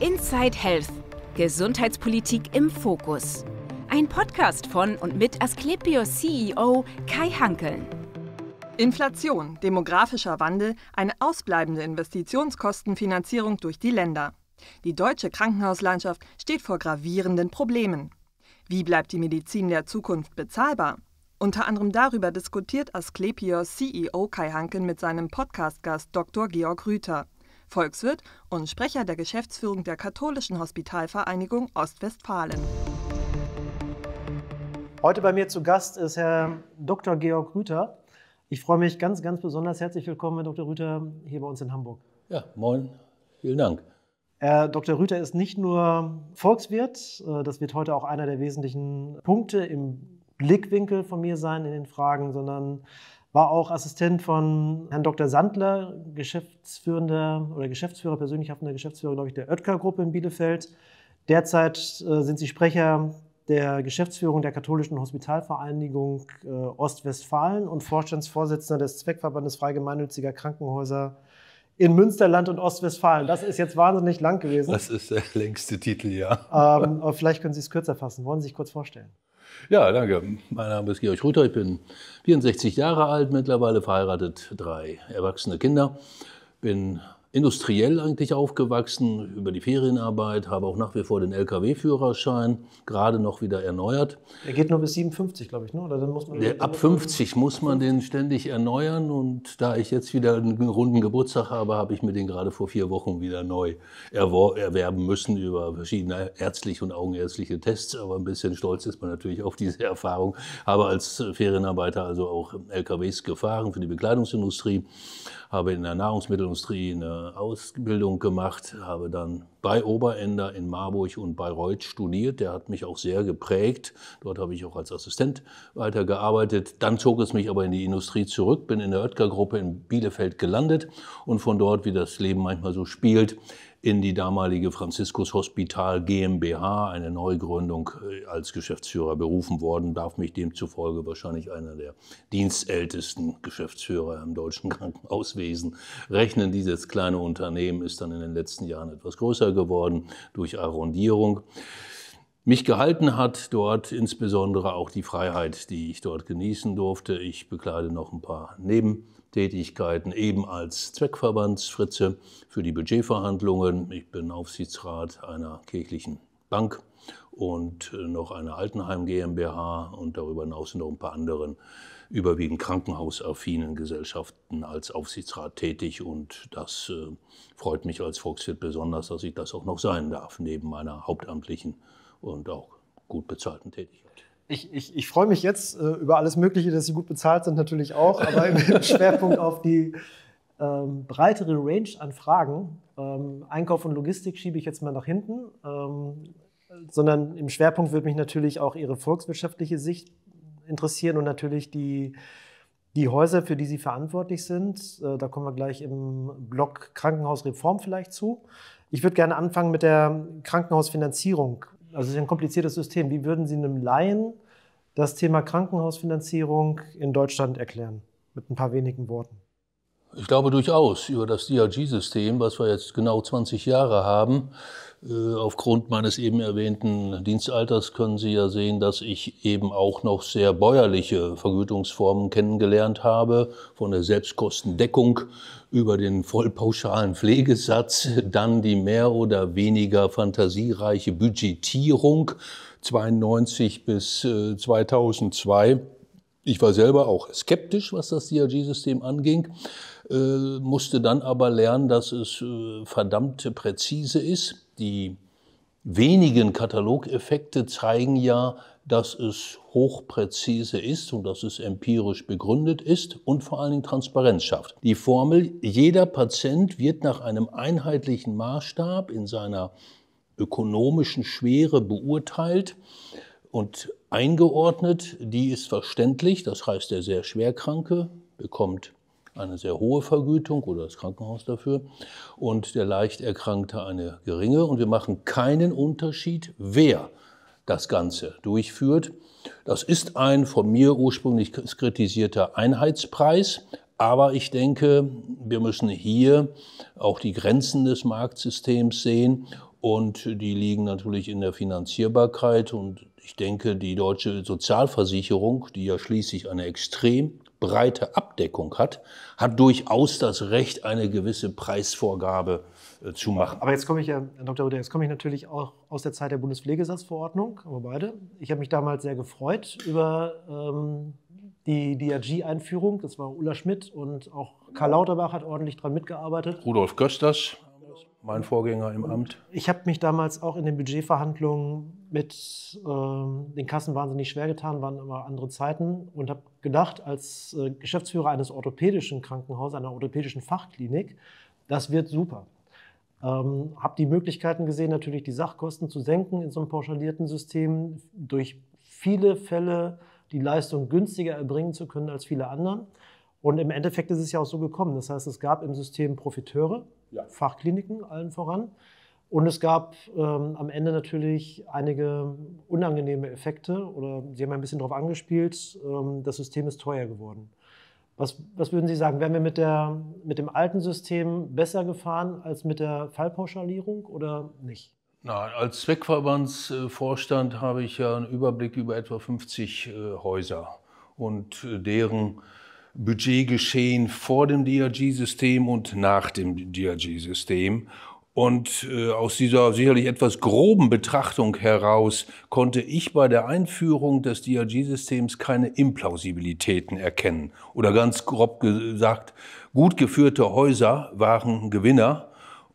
Inside Health – Gesundheitspolitik im Fokus. Ein Podcast von und mit Asklepios CEO Kai Hankeln. Inflation, demografischer Wandel, eine ausbleibende Investitionskostenfinanzierung durch die Länder. Die deutsche Krankenhauslandschaft steht vor gravierenden Problemen. Wie bleibt die Medizin der Zukunft bezahlbar? Unter anderem darüber diskutiert Asklepios CEO Kai Hankeln mit seinem Podcastgast Dr. Georg Rüther. Volkswirt und Sprecher der Geschäftsführung der Katholischen Hospitalvereinigung Ostwestfalen. Heute bei mir zu Gast ist Herr Dr. Georg Rüther. Ich freue mich ganz, ganz besonders. Herzlich willkommen, Herr Dr. Rüther, hier bei uns in Hamburg. Ja, moin. Vielen Dank. Herr Dr. Rüther ist nicht nur Volkswirt, äh, das wird heute auch einer der wesentlichen Punkte im Blickwinkel von mir sein in den Fragen, sondern war auch Assistent von Herrn Dr. Sandler, Geschäftsführender oder Geschäftsführer, persönlich haftender Geschäftsführer, glaube ich, der Oetker-Gruppe in Bielefeld. Derzeit äh, sind Sie Sprecher der Geschäftsführung der Katholischen Hospitalvereinigung äh, Ostwestfalen und Vorstandsvorsitzender des Zweckverbandes Freigemeinnütziger Krankenhäuser in Münsterland und Ostwestfalen. Das ist jetzt wahnsinnig lang gewesen. Das ist der längste Titel, ja. Ähm, aber vielleicht können Sie es kürzer fassen. Wollen Sie sich kurz vorstellen? Ja, danke. Mein Name ist Georg Ruther. Ich bin 64 Jahre alt, mittlerweile verheiratet, drei erwachsene Kinder. Bin industriell eigentlich aufgewachsen, über die Ferienarbeit, habe auch nach wie vor den Lkw-Führerschein, gerade noch wieder erneuert. Der geht nur bis 57, glaube ich, ne? Oder dann muss man der, ab 50 muss man den ständig erneuern und da ich jetzt wieder einen runden Geburtstag habe, habe ich mir den gerade vor vier Wochen wieder neu erwerben müssen über verschiedene ärztliche und augenärztliche Tests, aber ein bisschen stolz ist man natürlich auf diese Erfahrung. Habe als Ferienarbeiter also auch LKWs gefahren für die Bekleidungsindustrie habe in der Nahrungsmittelindustrie eine Ausbildung gemacht, habe dann bei Oberender in Marburg und Bayreuth studiert. Der hat mich auch sehr geprägt. Dort habe ich auch als Assistent weitergearbeitet. Dann zog es mich aber in die Industrie zurück, bin in der Oetker-Gruppe in Bielefeld gelandet und von dort, wie das Leben manchmal so spielt, in die damalige Franziskus Hospital GmbH, eine Neugründung, äh, als Geschäftsführer berufen worden, darf mich demzufolge wahrscheinlich einer der dienstältesten Geschäftsführer im deutschen Krankenhauswesen rechnen. Dieses kleine Unternehmen ist dann in den letzten Jahren etwas größer geworden durch Arrondierung. Mich gehalten hat dort insbesondere auch die Freiheit, die ich dort genießen durfte. Ich bekleide noch ein paar Neben- Tätigkeiten eben als Zweckverbandsfritze für die Budgetverhandlungen. Ich bin Aufsichtsrat einer kirchlichen Bank und äh, noch einer Altenheim GmbH und darüber hinaus noch ein paar anderen überwiegend krankenhausaffinen Gesellschaften als Aufsichtsrat tätig und das äh, freut mich als Volkswirt besonders, dass ich das auch noch sein darf, neben meiner hauptamtlichen und auch gut bezahlten Tätigkeit ich, ich, ich freue mich jetzt äh, über alles Mögliche, dass sie gut bezahlt sind, natürlich auch, aber im Schwerpunkt auf die ähm, breitere Range an Fragen. Ähm, Einkauf und Logistik schiebe ich jetzt mal nach hinten, ähm, sondern im Schwerpunkt würde mich natürlich auch Ihre volkswirtschaftliche Sicht interessieren und natürlich die, die Häuser, für die Sie verantwortlich sind. Äh, da kommen wir gleich im Block Krankenhausreform vielleicht zu. Ich würde gerne anfangen mit der Krankenhausfinanzierung also es ist ein kompliziertes System. Wie würden Sie einem Laien das Thema Krankenhausfinanzierung in Deutschland erklären? Mit ein paar wenigen Worten. Ich glaube durchaus über das DRG-System, was wir jetzt genau 20 Jahre haben. Äh, aufgrund meines eben erwähnten Dienstalters können Sie ja sehen, dass ich eben auch noch sehr bäuerliche Vergütungsformen kennengelernt habe, von der Selbstkostendeckung über den vollpauschalen Pflegesatz, dann die mehr oder weniger fantasiereiche Budgetierung 92 bis 2002. Äh, ich war selber auch skeptisch, was das DRG-System anging, äh, musste dann aber lernen, dass es äh, verdammt präzise ist. Die wenigen Katalogeffekte zeigen ja, dass es hochpräzise ist und dass es empirisch begründet ist und vor allen Dingen Transparenz schafft. Die Formel, jeder Patient wird nach einem einheitlichen Maßstab in seiner ökonomischen Schwere beurteilt und eingeordnet. Die ist verständlich, das heißt, der sehr Schwerkranke bekommt eine sehr hohe Vergütung oder das Krankenhaus dafür und der leicht Erkrankte eine geringe. Und wir machen keinen Unterschied, wer das Ganze durchführt. Das ist ein von mir ursprünglich kritisierter Einheitspreis, aber ich denke, wir müssen hier auch die Grenzen des Marktsystems sehen und die liegen natürlich in der Finanzierbarkeit. Und ich denke, die deutsche Sozialversicherung, die ja schließlich eine extrem breite Abdeckung hat, hat durchaus das Recht, eine gewisse Preisvorgabe äh, zu machen. Aber jetzt komme ich, äh, Herr Dr. Rüder, jetzt komme ich natürlich auch aus der Zeit der Bundespflegesatzverordnung, aber beide. Ich habe mich damals sehr gefreut über ähm, die DRG-Einführung. Das war Ulla Schmidt und auch Karl Lauterbach hat ordentlich daran mitgearbeitet. Rudolf Gösters mein Vorgänger im Amt. Ich habe mich damals auch in den Budgetverhandlungen mit äh, den Kassen wahnsinnig schwer getan, waren immer andere Zeiten und habe gedacht, als äh, Geschäftsführer eines orthopädischen Krankenhauses, einer orthopädischen Fachklinik, das wird super. Ähm, habe die Möglichkeiten gesehen, natürlich die Sachkosten zu senken in so einem pauschalierten System, durch viele Fälle die Leistung günstiger erbringen zu können als viele anderen. Und im Endeffekt ist es ja auch so gekommen. Das heißt, es gab im System Profiteure, ja. Fachkliniken allen voran. Und es gab ähm, am Ende natürlich einige unangenehme Effekte oder Sie haben ein bisschen darauf angespielt, ähm, das System ist teuer geworden. Was, was, würden Sie sagen, wären wir mit, der, mit dem alten System besser gefahren als mit der Fallpauschalierung oder nicht? Na, als Zweckverbandsvorstand habe ich ja einen Überblick über etwa 50 äh, Häuser und äh, deren Budgetgeschehen vor dem DRG-System und nach dem DRG-System. Und äh, aus dieser sicherlich etwas groben Betrachtung heraus konnte ich bei der Einführung des DRG-Systems keine Implausibilitäten erkennen. Oder ganz grob gesagt, gut geführte Häuser waren Gewinner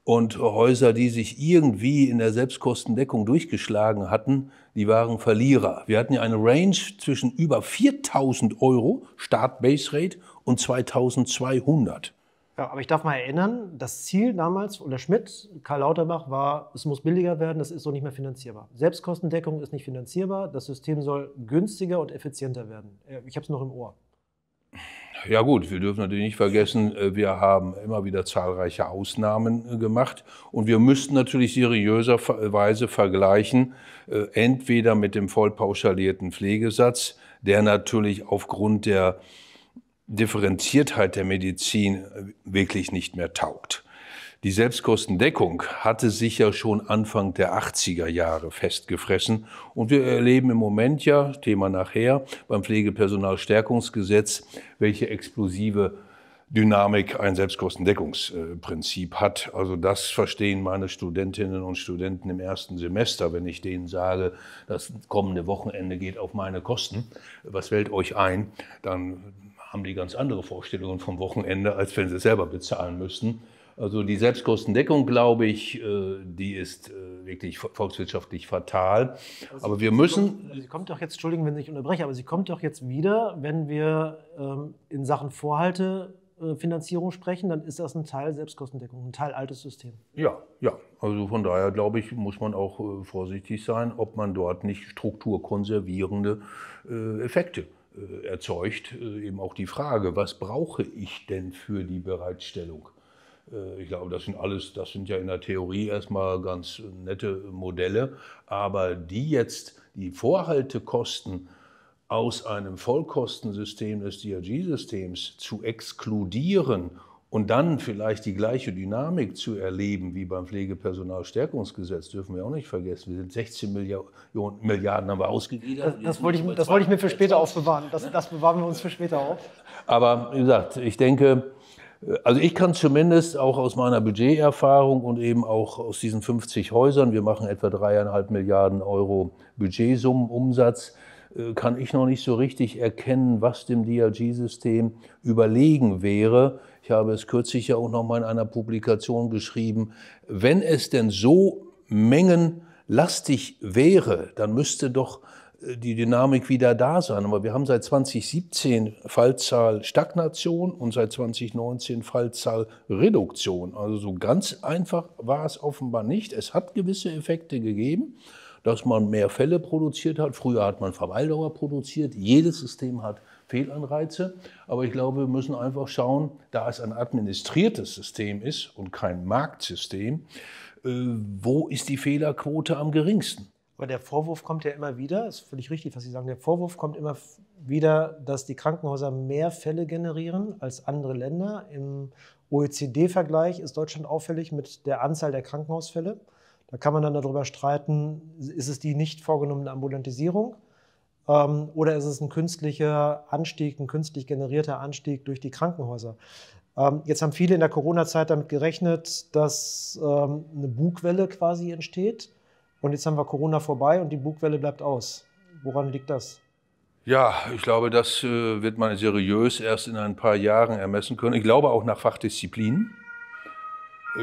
und Häuser, die sich irgendwie in der Selbstkostendeckung durchgeschlagen hatten, die waren Verlierer. Wir hatten ja eine Range zwischen über 4000 Euro Start Base Rate und 2200. Ja, aber ich darf mal erinnern, das Ziel damals unter Schmidt, Karl Lauterbach, war, es muss billiger werden, das ist so nicht mehr finanzierbar. Selbstkostendeckung ist nicht finanzierbar, das System soll günstiger und effizienter werden. Äh, ich habe es noch im Ohr. Ja gut, wir dürfen natürlich nicht vergessen, äh, wir haben immer wieder zahlreiche Ausnahmen äh, gemacht und wir müssten natürlich seriöserweise vergleichen, äh, entweder mit dem vollpauschalierten Pflegesatz, der natürlich aufgrund der Differenziertheit der Medizin wirklich nicht mehr taugt. Die Selbstkostendeckung hatte sich ja schon Anfang der 80er Jahre festgefressen. Und wir erleben im Moment ja, Thema nachher, beim Pflegepersonalstärkungsgesetz, welche explosive Dynamik ein Selbstkostendeckungsprinzip hat. Also das verstehen meine Studentinnen und Studenten im ersten Semester, wenn ich denen sage, das kommende Wochenende geht auf meine Kosten, was fällt euch ein, dann haben die ganz andere Vorstellungen vom Wochenende, als wenn sie es selber bezahlen müssten. Also die Selbstkostendeckung, glaube ich, äh, die ist äh, wirklich volkswirtschaftlich fatal. Aber, aber wir müssen. Kommt, also sie kommt doch jetzt, entschuldigen, wenn ich unterbreche, aber sie kommt doch jetzt wieder, wenn wir ähm, in Sachen Vorhalte äh, Finanzierung sprechen, dann ist das ein Teil Selbstkostendeckung, ein Teil altes System. Ja, ja. Also von daher glaube ich, muss man auch äh, vorsichtig sein, ob man dort nicht strukturkonservierende äh, Effekte äh, erzeugt. eben auch die Frage, was brauche ich denn für die Bereitstellung äh, ich glaube, das sind alles, das sind ja in der Theorie erstmal ganz nette Modelle, aber die jetzt, die Vorhaltekosten aus einem Vollkostensystem des DRG-Systems zu exkludieren und dann vielleicht die gleiche Dynamik zu erleben wie beim Pflegepersonalstärkungsgesetz, dürfen wir auch nicht vergessen. Wir sind 16 Milliarden, Milliarden haben wir ausgegliedert. Das, das wollte ich, das wollte ich mir für später aufbewahren. Das, das bewahren wir uns für später auf. Aber wie gesagt, ich denke, also ich kann zumindest auch aus meiner Budgeterfahrung und eben auch aus diesen 50 Häusern, wir machen etwa dreieinhalb Milliarden Euro Budgetsummenumsatz, äh, kann ich noch nicht so richtig erkennen, was dem DRG-System überlegen wäre. Ich habe es kürzlich ja auch noch mal in einer Publikation geschrieben. Wenn es denn so mengenlastig wäre, dann müsste doch die Dynamik wieder da sein. Aber wir haben seit 2017 Fallzahl Stagnation und seit 2019 Fallzahl Reduktion. Also so ganz einfach war es offenbar nicht. Es hat gewisse Effekte gegeben, dass man mehr Fälle produziert hat. Früher hat man Verweildauer produziert. Jedes System hat Fehlanreize. Aber ich glaube, wir müssen einfach schauen, da es ein administriertes System ist und kein Marktsystem, äh, wo ist die Fehlerquote am geringsten? weil der Vorwurf kommt ja immer wieder, ist völlig richtig, was Sie sagen, der Vorwurf kommt immer wieder, dass die Krankenhäuser mehr Fälle generieren als andere Länder. Im OECD-Vergleich ist Deutschland auffällig mit der Anzahl der Krankenhausfälle. Da kann man dann darüber streiten, ist es die nicht vorgenommene Ambulantisierung ähm, oder ist es ein künstlicher Anstieg, ein künstlich generierter Anstieg durch die Krankenhäuser. Ähm, jetzt haben viele in der Corona-Zeit damit gerechnet, dass ähm, eine Bugwelle quasi entsteht und jetzt haben wir Corona vorbei und die Bugwelle bleibt aus. Woran liegt das? Ja, ich glaube, das äh, wird man seriös erst in ein paar Jahren ermessen können. Ich glaube auch nach Fachdisziplinen.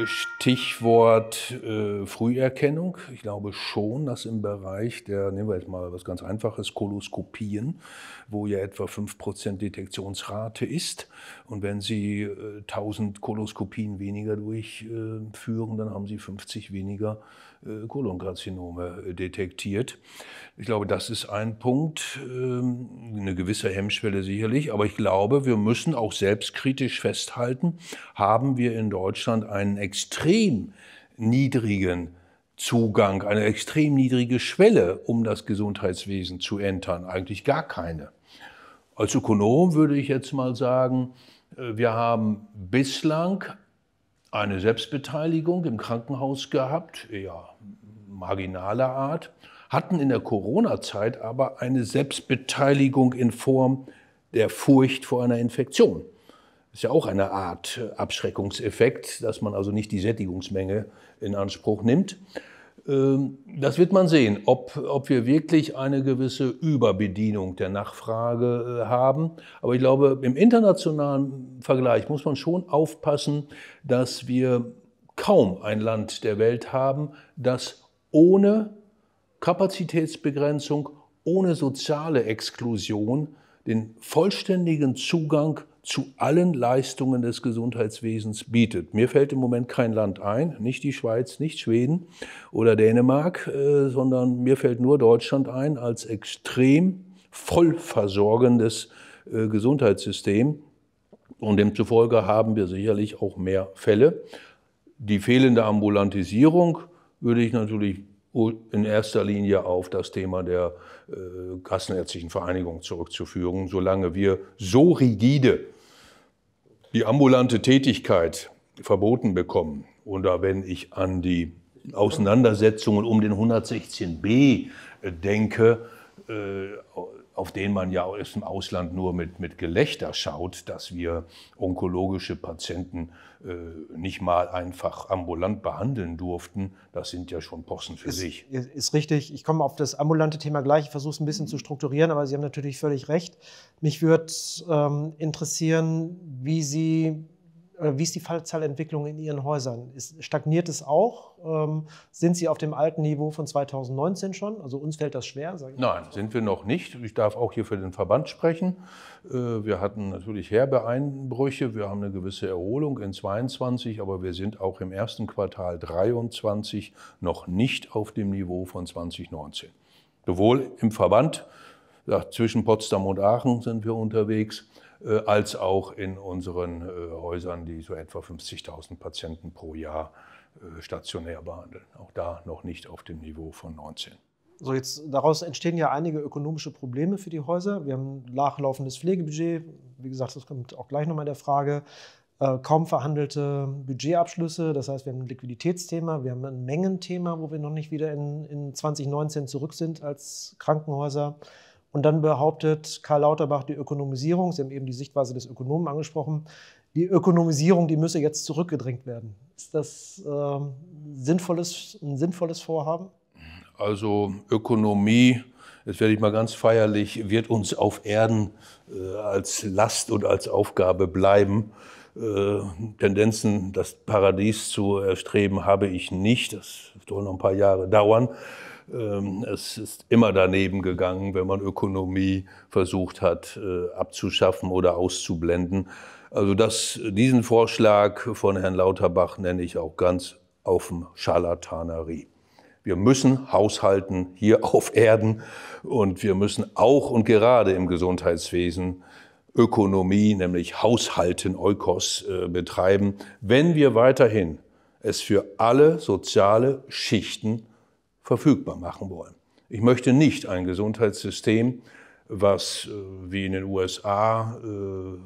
Stichwort äh, Früherkennung. Ich glaube schon, dass im Bereich der, nehmen wir jetzt mal was ganz Einfaches, Koloskopien, wo ja etwa 5% Detektionsrate ist. Und wenn Sie äh, 1000 Koloskopien weniger durchführen, äh, dann haben Sie 50 weniger äh, Kolonkarzinome äh, detektiert. Ich glaube, das ist ein Punkt, ähm, eine gewisse Hemmschwelle sicherlich, aber ich glaube, wir müssen auch selbstkritisch festhalten, haben wir in Deutschland einen extrem niedrigen Zugang, eine extrem niedrige Schwelle, um das Gesundheitswesen zu entern, eigentlich gar keine. Als Ökonom würde ich jetzt mal sagen, äh, wir haben bislang eine Selbstbeteiligung im Krankenhaus gehabt, eher marginaler Art, hatten in der Corona-Zeit aber eine Selbstbeteiligung in Form der Furcht vor einer Infektion. Das ist ja auch eine Art Abschreckungseffekt, dass man also nicht die Sättigungsmenge in Anspruch nimmt. Ähm, das wird man sehen, ob, ob wir wirklich eine gewisse Überbedienung der Nachfrage äh, haben. Aber ich glaube, im internationalen Vergleich muss man schon aufpassen, dass wir kaum ein Land der Welt haben, das ohne Kapazitätsbegrenzung, ohne soziale Exklusion den vollständigen Zugang zu allen Leistungen des Gesundheitswesens bietet. Mir fällt im Moment kein Land ein, nicht die Schweiz, nicht Schweden oder Dänemark, äh, sondern mir fällt nur Deutschland ein als extrem vollversorgendes äh, Gesundheitssystem. Und demzufolge haben wir sicherlich auch mehr Fälle. Die fehlende Ambulantisierung würde ich natürlich in erster Linie auf das Thema der äh, Kassenärztlichen Vereinigung zurückzuführen. Solange wir so rigide die ambulante Tätigkeit verboten bekommen oder wenn ich an die Auseinandersetzungen um den 116b äh, denke, äh, auf den man ja aus dem Ausland nur mit, mit Gelächter schaut, dass wir onkologische Patienten äh, nicht mal einfach ambulant behandeln durften, das sind ja schon Posten für ist, sich. Ist richtig. Ich komme auf das ambulante Thema gleich. Ich versuche es ein bisschen zu strukturieren, aber Sie haben natürlich völlig recht. Mich würde ähm, interessieren, wie Sie äh, wie ist die Fallzahlentwicklung in Ihren Häusern? Ist, stagniert es auch? Ähm, sind Sie auf dem alten Niveau von 2019 schon? Also uns fällt das schwer. Sage ich Nein, sind wir noch nicht. Ich darf auch hier für den Verband sprechen. Äh, wir hatten natürlich Herbeeinbrüche. Wir haben eine gewisse Erholung in 22, aber wir sind auch im ersten Quartal 23 noch nicht auf dem Niveau von 2019. Sowohl im Verband, ja, zwischen Potsdam und Aachen sind wir unterwegs, äh, als auch in unseren äh, Häusern, die so etwa 50.000 Patienten pro Jahr äh, stationär behandeln. Auch da noch nicht auf dem Niveau von 19. So, jetzt daraus entstehen ja einige ökonomische Probleme für die Häuser. Wir haben ein nachlaufendes Pflegebudget. Wie gesagt, das kommt auch gleich nochmal in der Frage. kaum verhandelte Budgetabschlüsse. Das heißt, wir haben ein Liquiditätsthema, wir haben ein Mengenthema, wo wir noch nicht wieder in, in 2019 zurück sind als Krankenhäuser. Und dann behauptet Karl Lauterbach, die Ökonomisierung, Sie haben eben die Sichtweise des Ökonomen angesprochen, die Ökonomisierung, die müsse jetzt zurückgedrängt werden. Ist das äh, sinnvolles, ein sinnvolles Vorhaben? Also Ökonomie, jetzt werde ich mal ganz feierlich, wird uns auf Erden äh, als Last und als Aufgabe bleiben. Äh, Tendenzen, das Paradies zu erstreben, habe ich nicht. Das soll noch ein paar Jahre dauern. Ähm, es ist immer daneben gegangen, wenn man Ökonomie versucht hat äh, abzuschaffen oder auszublenden. Also das, diesen Vorschlag von Herrn Lauterbach nenne ich auch ganz auf dem Scharlatanerie. Wir müssen haushalten hier auf Erden und wir müssen auch und gerade im Gesundheitswesen Ökonomie, nämlich Haushalten, Eukos äh, betreiben, wenn wir weiterhin es für alle soziale Schichten verfügbar machen wollen. Ich möchte nicht ein Gesundheitssystem, was äh, wie in den USA äh,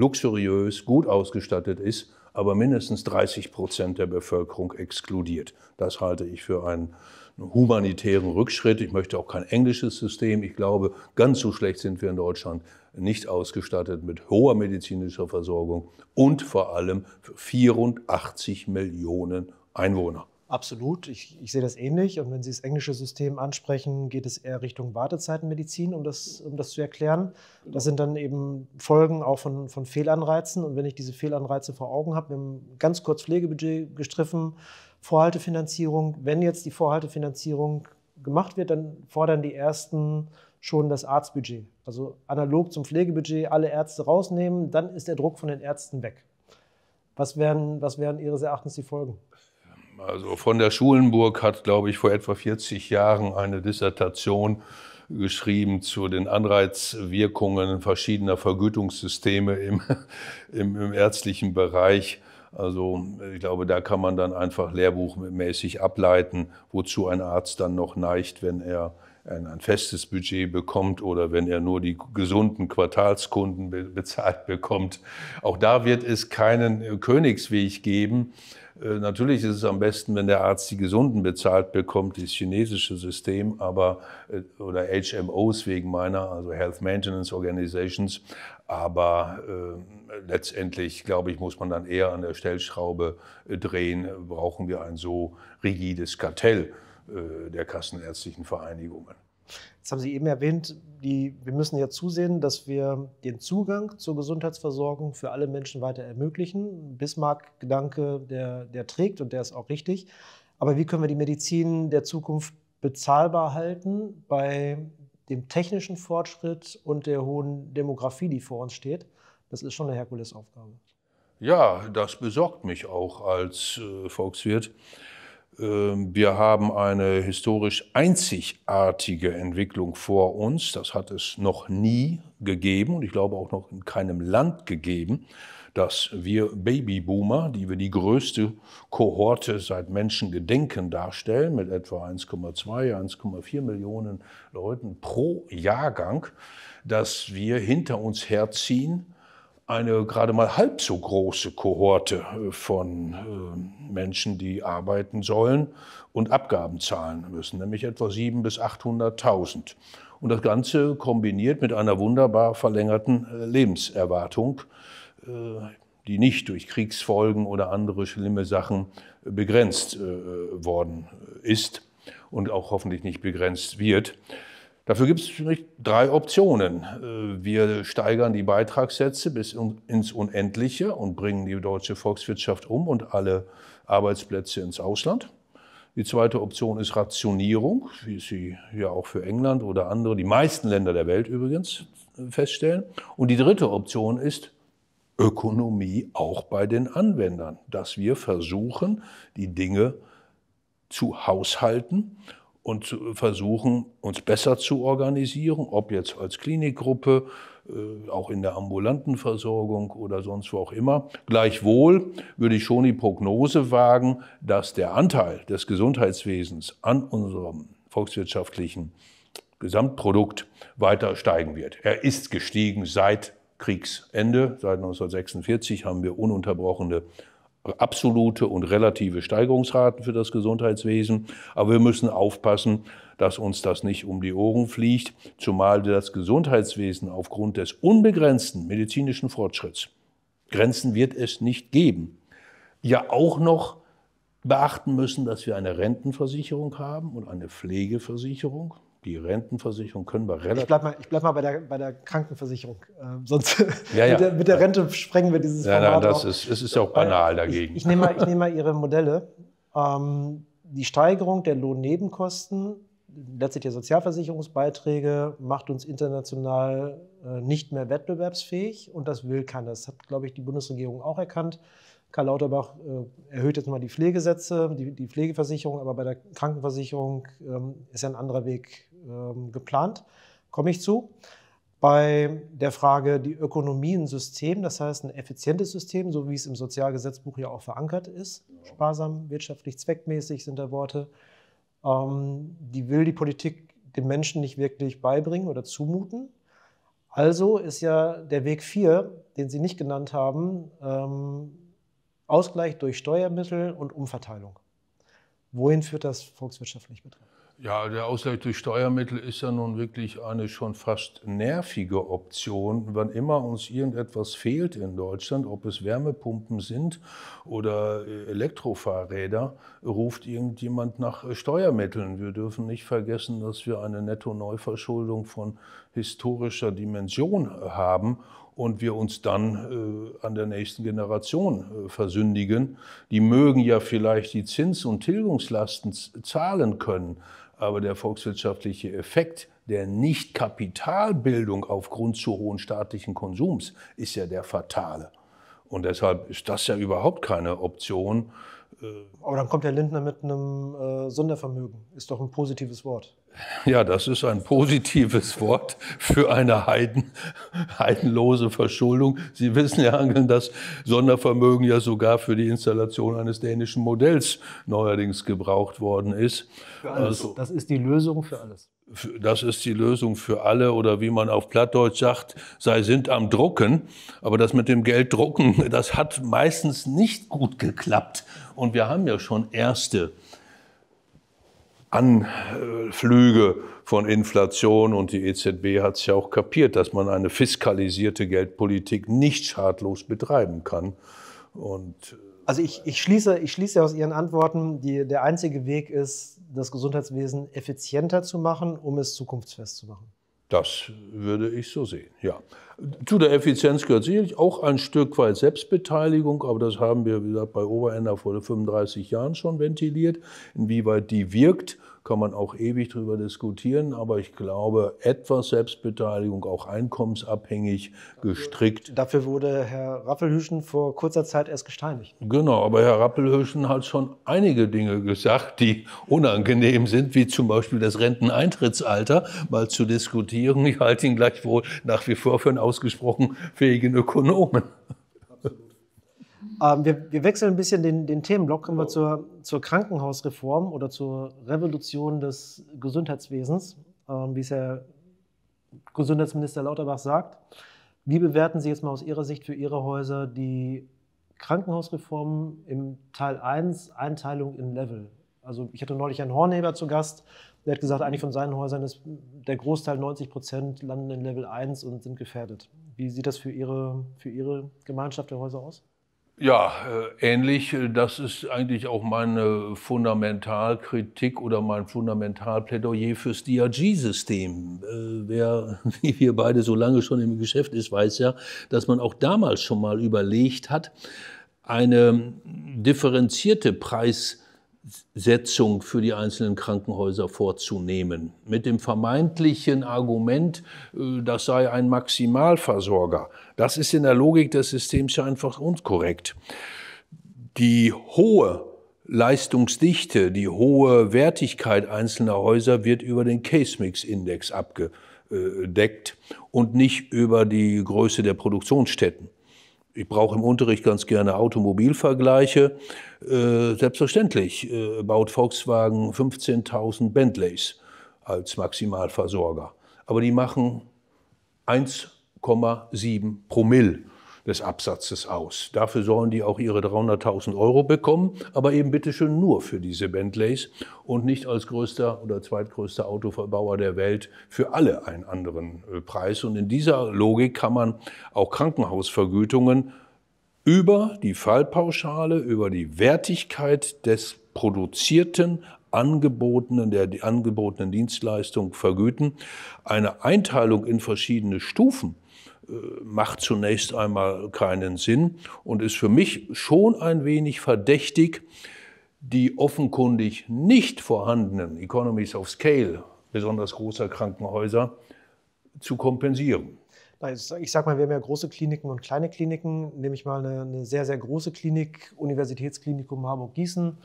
luxuriös, gut ausgestattet ist, aber mindestens 30 Prozent der Bevölkerung exkludiert. Das halte ich für einen humanitären Rückschritt. Ich möchte auch kein englisches System. Ich glaube, ganz so schlecht sind wir in Deutschland nicht ausgestattet mit hoher medizinischer Versorgung und vor allem 84 Millionen Einwohner. Absolut, ich, ich, sehe das ähnlich. Und wenn Sie das englische System ansprechen, geht es eher Richtung Wartezeitenmedizin, um das, um das zu erklären. Das sind dann eben Folgen auch von, von Fehlanreizen. Und wenn ich diese Fehlanreize vor Augen habe, wir haben ganz kurz Pflegebudget gestriffen, Vorhaltefinanzierung. Wenn jetzt die Vorhaltefinanzierung gemacht wird, dann fordern die ersten schon das Arztbudget. Also analog zum Pflegebudget alle Ärzte rausnehmen, dann ist der Druck von den Ärzten weg. Was wären, was wären Ihres Erachtens die Folgen? Also von der Schulenburg hat, glaube ich, vor etwa 40 Jahren eine Dissertation geschrieben zu den Anreizwirkungen verschiedener Vergütungssysteme im, im, im ärztlichen Bereich. Also ich glaube, da kann man dann einfach lehrbuchmäßig ableiten, wozu ein Arzt dann noch neigt, wenn er ein, ein festes Budget bekommt oder wenn er nur die gesunden Quartalskunden be bezahlt bekommt. Auch da wird es keinen Königsweg geben. Äh, natürlich ist es am besten, wenn der Arzt die Gesunden bezahlt bekommt, das chinesische System, aber äh, oder HMOs wegen meiner, also Health Maintenance Organizations. Aber äh, letztendlich, glaube ich, muss man dann eher an der Stellschraube äh, drehen. Brauchen wir ein so rigides Kartell äh, der kassenärztlichen Vereinigungen? Jetzt haben Sie eben erwähnt, die, wir müssen ja zusehen, dass wir den Zugang zur Gesundheitsversorgung für alle Menschen weiter ermöglichen. Bismarck-Gedanke, der, der trägt und der ist auch richtig. Aber wie können wir die Medizin der Zukunft bezahlbar halten bei dem technischen Fortschritt und der hohen Demografie, die vor uns steht? Das ist schon eine Herkulesaufgabe. Ja, das besorgt mich auch als äh, Volkswirt. Ähm, wir haben eine historisch einzigartige Entwicklung vor uns. Das hat es noch nie gegeben und ich glaube auch noch in keinem Land gegeben, dass wir Babyboomer, die wir die größte Kohorte seit Menschengedenken darstellen, mit etwa 1,2, 1,4 Millionen Leuten pro Jahrgang, dass wir hinter uns herziehen eine gerade mal halb so große Kohorte äh, von äh, Menschen, die arbeiten sollen und Abgaben zahlen müssen, nämlich etwa 700.000 bis 800.000. Und das Ganze kombiniert mit einer wunderbar verlängerten äh, Lebenserwartung, die nicht durch Kriegsfolgen oder andere schlimme Sachen begrenzt worden ist und auch hoffentlich nicht begrenzt wird. Dafür gibt es drei Optionen. Äh, wir steigern die Beitragssätze bis ins Unendliche und bringen die deutsche Volkswirtschaft um und alle Arbeitsplätze ins Ausland. Die zweite Option ist Rationierung, wie sie ja auch für England oder andere, die meisten Länder der Welt übrigens, äh, feststellen. Und die dritte Option ist Ökonomie auch bei den Anwendern, dass wir versuchen, die Dinge zu haushalten und zu versuchen, uns besser zu organisieren, ob jetzt als Klinikgruppe, äh, auch in der ambulanten Versorgung oder sonst wo auch immer. Gleichwohl würde ich schon die Prognose wagen, dass der Anteil des Gesundheitswesens an unserem volkswirtschaftlichen Gesamtprodukt weiter steigen wird. Er ist gestiegen seit Kriegsende. Seit 1946 haben wir ununterbrochene absolute und relative Steigerungsraten für das Gesundheitswesen. Aber wir müssen aufpassen, dass uns das nicht um die Ohren fliegt, zumal das Gesundheitswesen aufgrund des unbegrenzten medizinischen Fortschritts, Grenzen wird es nicht geben, ja auch noch beachten müssen, dass wir eine Rentenversicherung haben und eine Pflegeversicherung die Rentenversicherung können wir relativ. Ich bleibe mal, ich bleib mal bei, der, bei der Krankenversicherung. Ähm, sonst ja, ja. mit, der, mit, der, Rente sprengen wir dieses Format. Ja, nein, das auch. ist, es ist ja auch banal dagegen. Ich, ich nehme mal, nehm mal Ihre Modelle. Ähm, die Steigerung der Lohnnebenkosten, letztlich der Sozialversicherungsbeiträge, macht uns international äh, nicht mehr wettbewerbsfähig und das will keiner. Das hat, glaube ich, die Bundesregierung auch erkannt. Karl Lauterbach äh, erhöht jetzt mal die Pflegesätze, die, die Pflegeversicherung, aber bei der Krankenversicherung ähm, ist ja ein anderer Weg ähm, geplant. Komme ich zu. Bei der Frage, die Ökonomie ein System, das heißt ein effizientes System, so wie es im Sozialgesetzbuch ja auch verankert ist, sparsam, wirtschaftlich, zweckmäßig sind da Worte, ähm, die will die Politik den Menschen nicht wirklich beibringen oder zumuten. Also ist ja der Weg 4, den Sie nicht genannt haben, Ausgleich durch Steuermittel und Umverteilung. Wohin führt das volkswirtschaftlich betrachtet? Ja, der Ausgleich durch Steuermittel ist ja nun wirklich eine schon fast nervige Option. Wann immer uns irgendetwas fehlt in Deutschland, ob es Wärmepumpen sind oder äh, Elektrofahrräder, ruft irgendjemand nach äh, Steuermitteln. Wir dürfen nicht vergessen, dass wir eine Netto-Neuverschuldung von historischer Dimension äh, haben und wir uns dann äh, an der nächsten Generation äh, versündigen. Die mögen ja vielleicht die Zins- und Tilgungslasten zahlen können, aber der volkswirtschaftliche Effekt der Nicht-Kapitalbildung aufgrund zu hohen staatlichen Konsums ist ja der fatale. Und deshalb ist das ja überhaupt keine Option. Äh, Aber dann kommt der Lindner mit einem äh, Sondervermögen. Ist doch ein positives Wort. Ja, das ist ein positives Wort für eine Heiden, heidenlose Verschuldung. Sie wissen ja, Angeln, dass Sondervermögen ja sogar für die Installation eines dänischen Modells neuerdings gebraucht worden ist. Für alles. Also, das ist die Lösung für alles das ist die Lösung für alle oder wie man auf Plattdeutsch sagt, sei sind am Drucken. Aber das mit dem Geld drucken, das hat meistens nicht gut geklappt. Und wir haben ja schon erste Anflüge von Inflation und die EZB hat es ja auch kapiert, dass man eine fiskalisierte Geldpolitik nicht schadlos betreiben kann. Und äh, also ich, ich, schließe, ich schließe aus Ihren Antworten, die, der einzige Weg ist, das Gesundheitswesen effizienter zu machen, um es zukunftsfest zu machen. Das würde ich so sehen, ja. Zu der Effizienz gehört sicherlich auch ein Stück weit Selbstbeteiligung, aber das haben wir, wie gesagt, bei Oberender vor 35 Jahren schon ventiliert, inwieweit die wirkt kann man auch ewig darüber diskutieren, aber ich glaube, etwas Selbstbeteiligung, auch einkommensabhängig gestrickt. Dafür wurde Herr Rappelhüschen vor kurzer Zeit erst gesteinigt. Genau, aber Herr Rappelhüschen hat schon einige Dinge gesagt, die unangenehm sind, wie zum Beispiel das Renteneintrittsalter mal zu diskutieren. Ich halte ihn gleichwohl nach wie vor für einen ausgesprochen fähigen Ökonomen. Ähm, wir, wir, wechseln ein bisschen den, den Themenblock, kommen wir oh. zur, zur, Krankenhausreform oder zur Revolution des Gesundheitswesens, ähm, wie es Herr Gesundheitsminister Lauterbach sagt. Wie bewerten Sie jetzt mal aus Ihrer Sicht für Ihre Häuser die Krankenhausreformen im Teil 1, Einteilung in Level? Also ich hatte neulich einen Hornheber zu Gast, der hat gesagt, eigentlich von seinen Häusern ist der Großteil 90 Prozent landen in Level 1 und sind gefährdet. Wie sieht das für Ihre, für Ihre Gemeinschaft der Häuser aus? Ja, äh, ähnlich. Äh, das ist eigentlich auch meine Fundamentalkritik oder mein Fundamentalplädoyer fürs DRG-System. Äh, wer, wie wir beide so lange schon im Geschäft ist, weiß ja, dass man auch damals schon mal überlegt hat, eine differenzierte Preis- Setzung für die einzelnen Krankenhäuser vorzunehmen. Mit dem vermeintlichen Argument, äh, das sei ein Maximalversorger. Das ist in der Logik des Systems ja einfach unkorrekt. Die hohe Leistungsdichte, die hohe Wertigkeit einzelner Häuser wird über den Case-Mix-Index abgedeckt und nicht über die Größe der Produktionsstätten. Ich brauche im Unterricht ganz gerne Automobilvergleiche. Äh, selbstverständlich äh, baut Volkswagen 15.000 Bentleys als Maximalversorger. Aber die machen 1,7 Promille des Absatzes aus. Dafür sollen die auch ihre 300.000 Euro bekommen, aber eben bitteschön nur für diese Bentleys und nicht als größter oder zweitgrößter Autoverbauer der Welt für alle einen anderen äh, Preis. Und in dieser Logik kann man auch Krankenhausvergütungen über die Fallpauschale, über die Wertigkeit des produzierten angebotenen, der die angebotenen Dienstleistung vergüten. Eine Einteilung in verschiedene Stufen macht zunächst einmal keinen Sinn und ist für mich schon ein wenig verdächtig, die offenkundig nicht vorhandenen Economies of Scale besonders großer Krankenhäuser zu kompensieren. Ich sage mal, wir haben ja große Kliniken und kleine Kliniken. Nehme ich mal eine, eine sehr, sehr große Klinik, Universitätsklinikum marburg gießen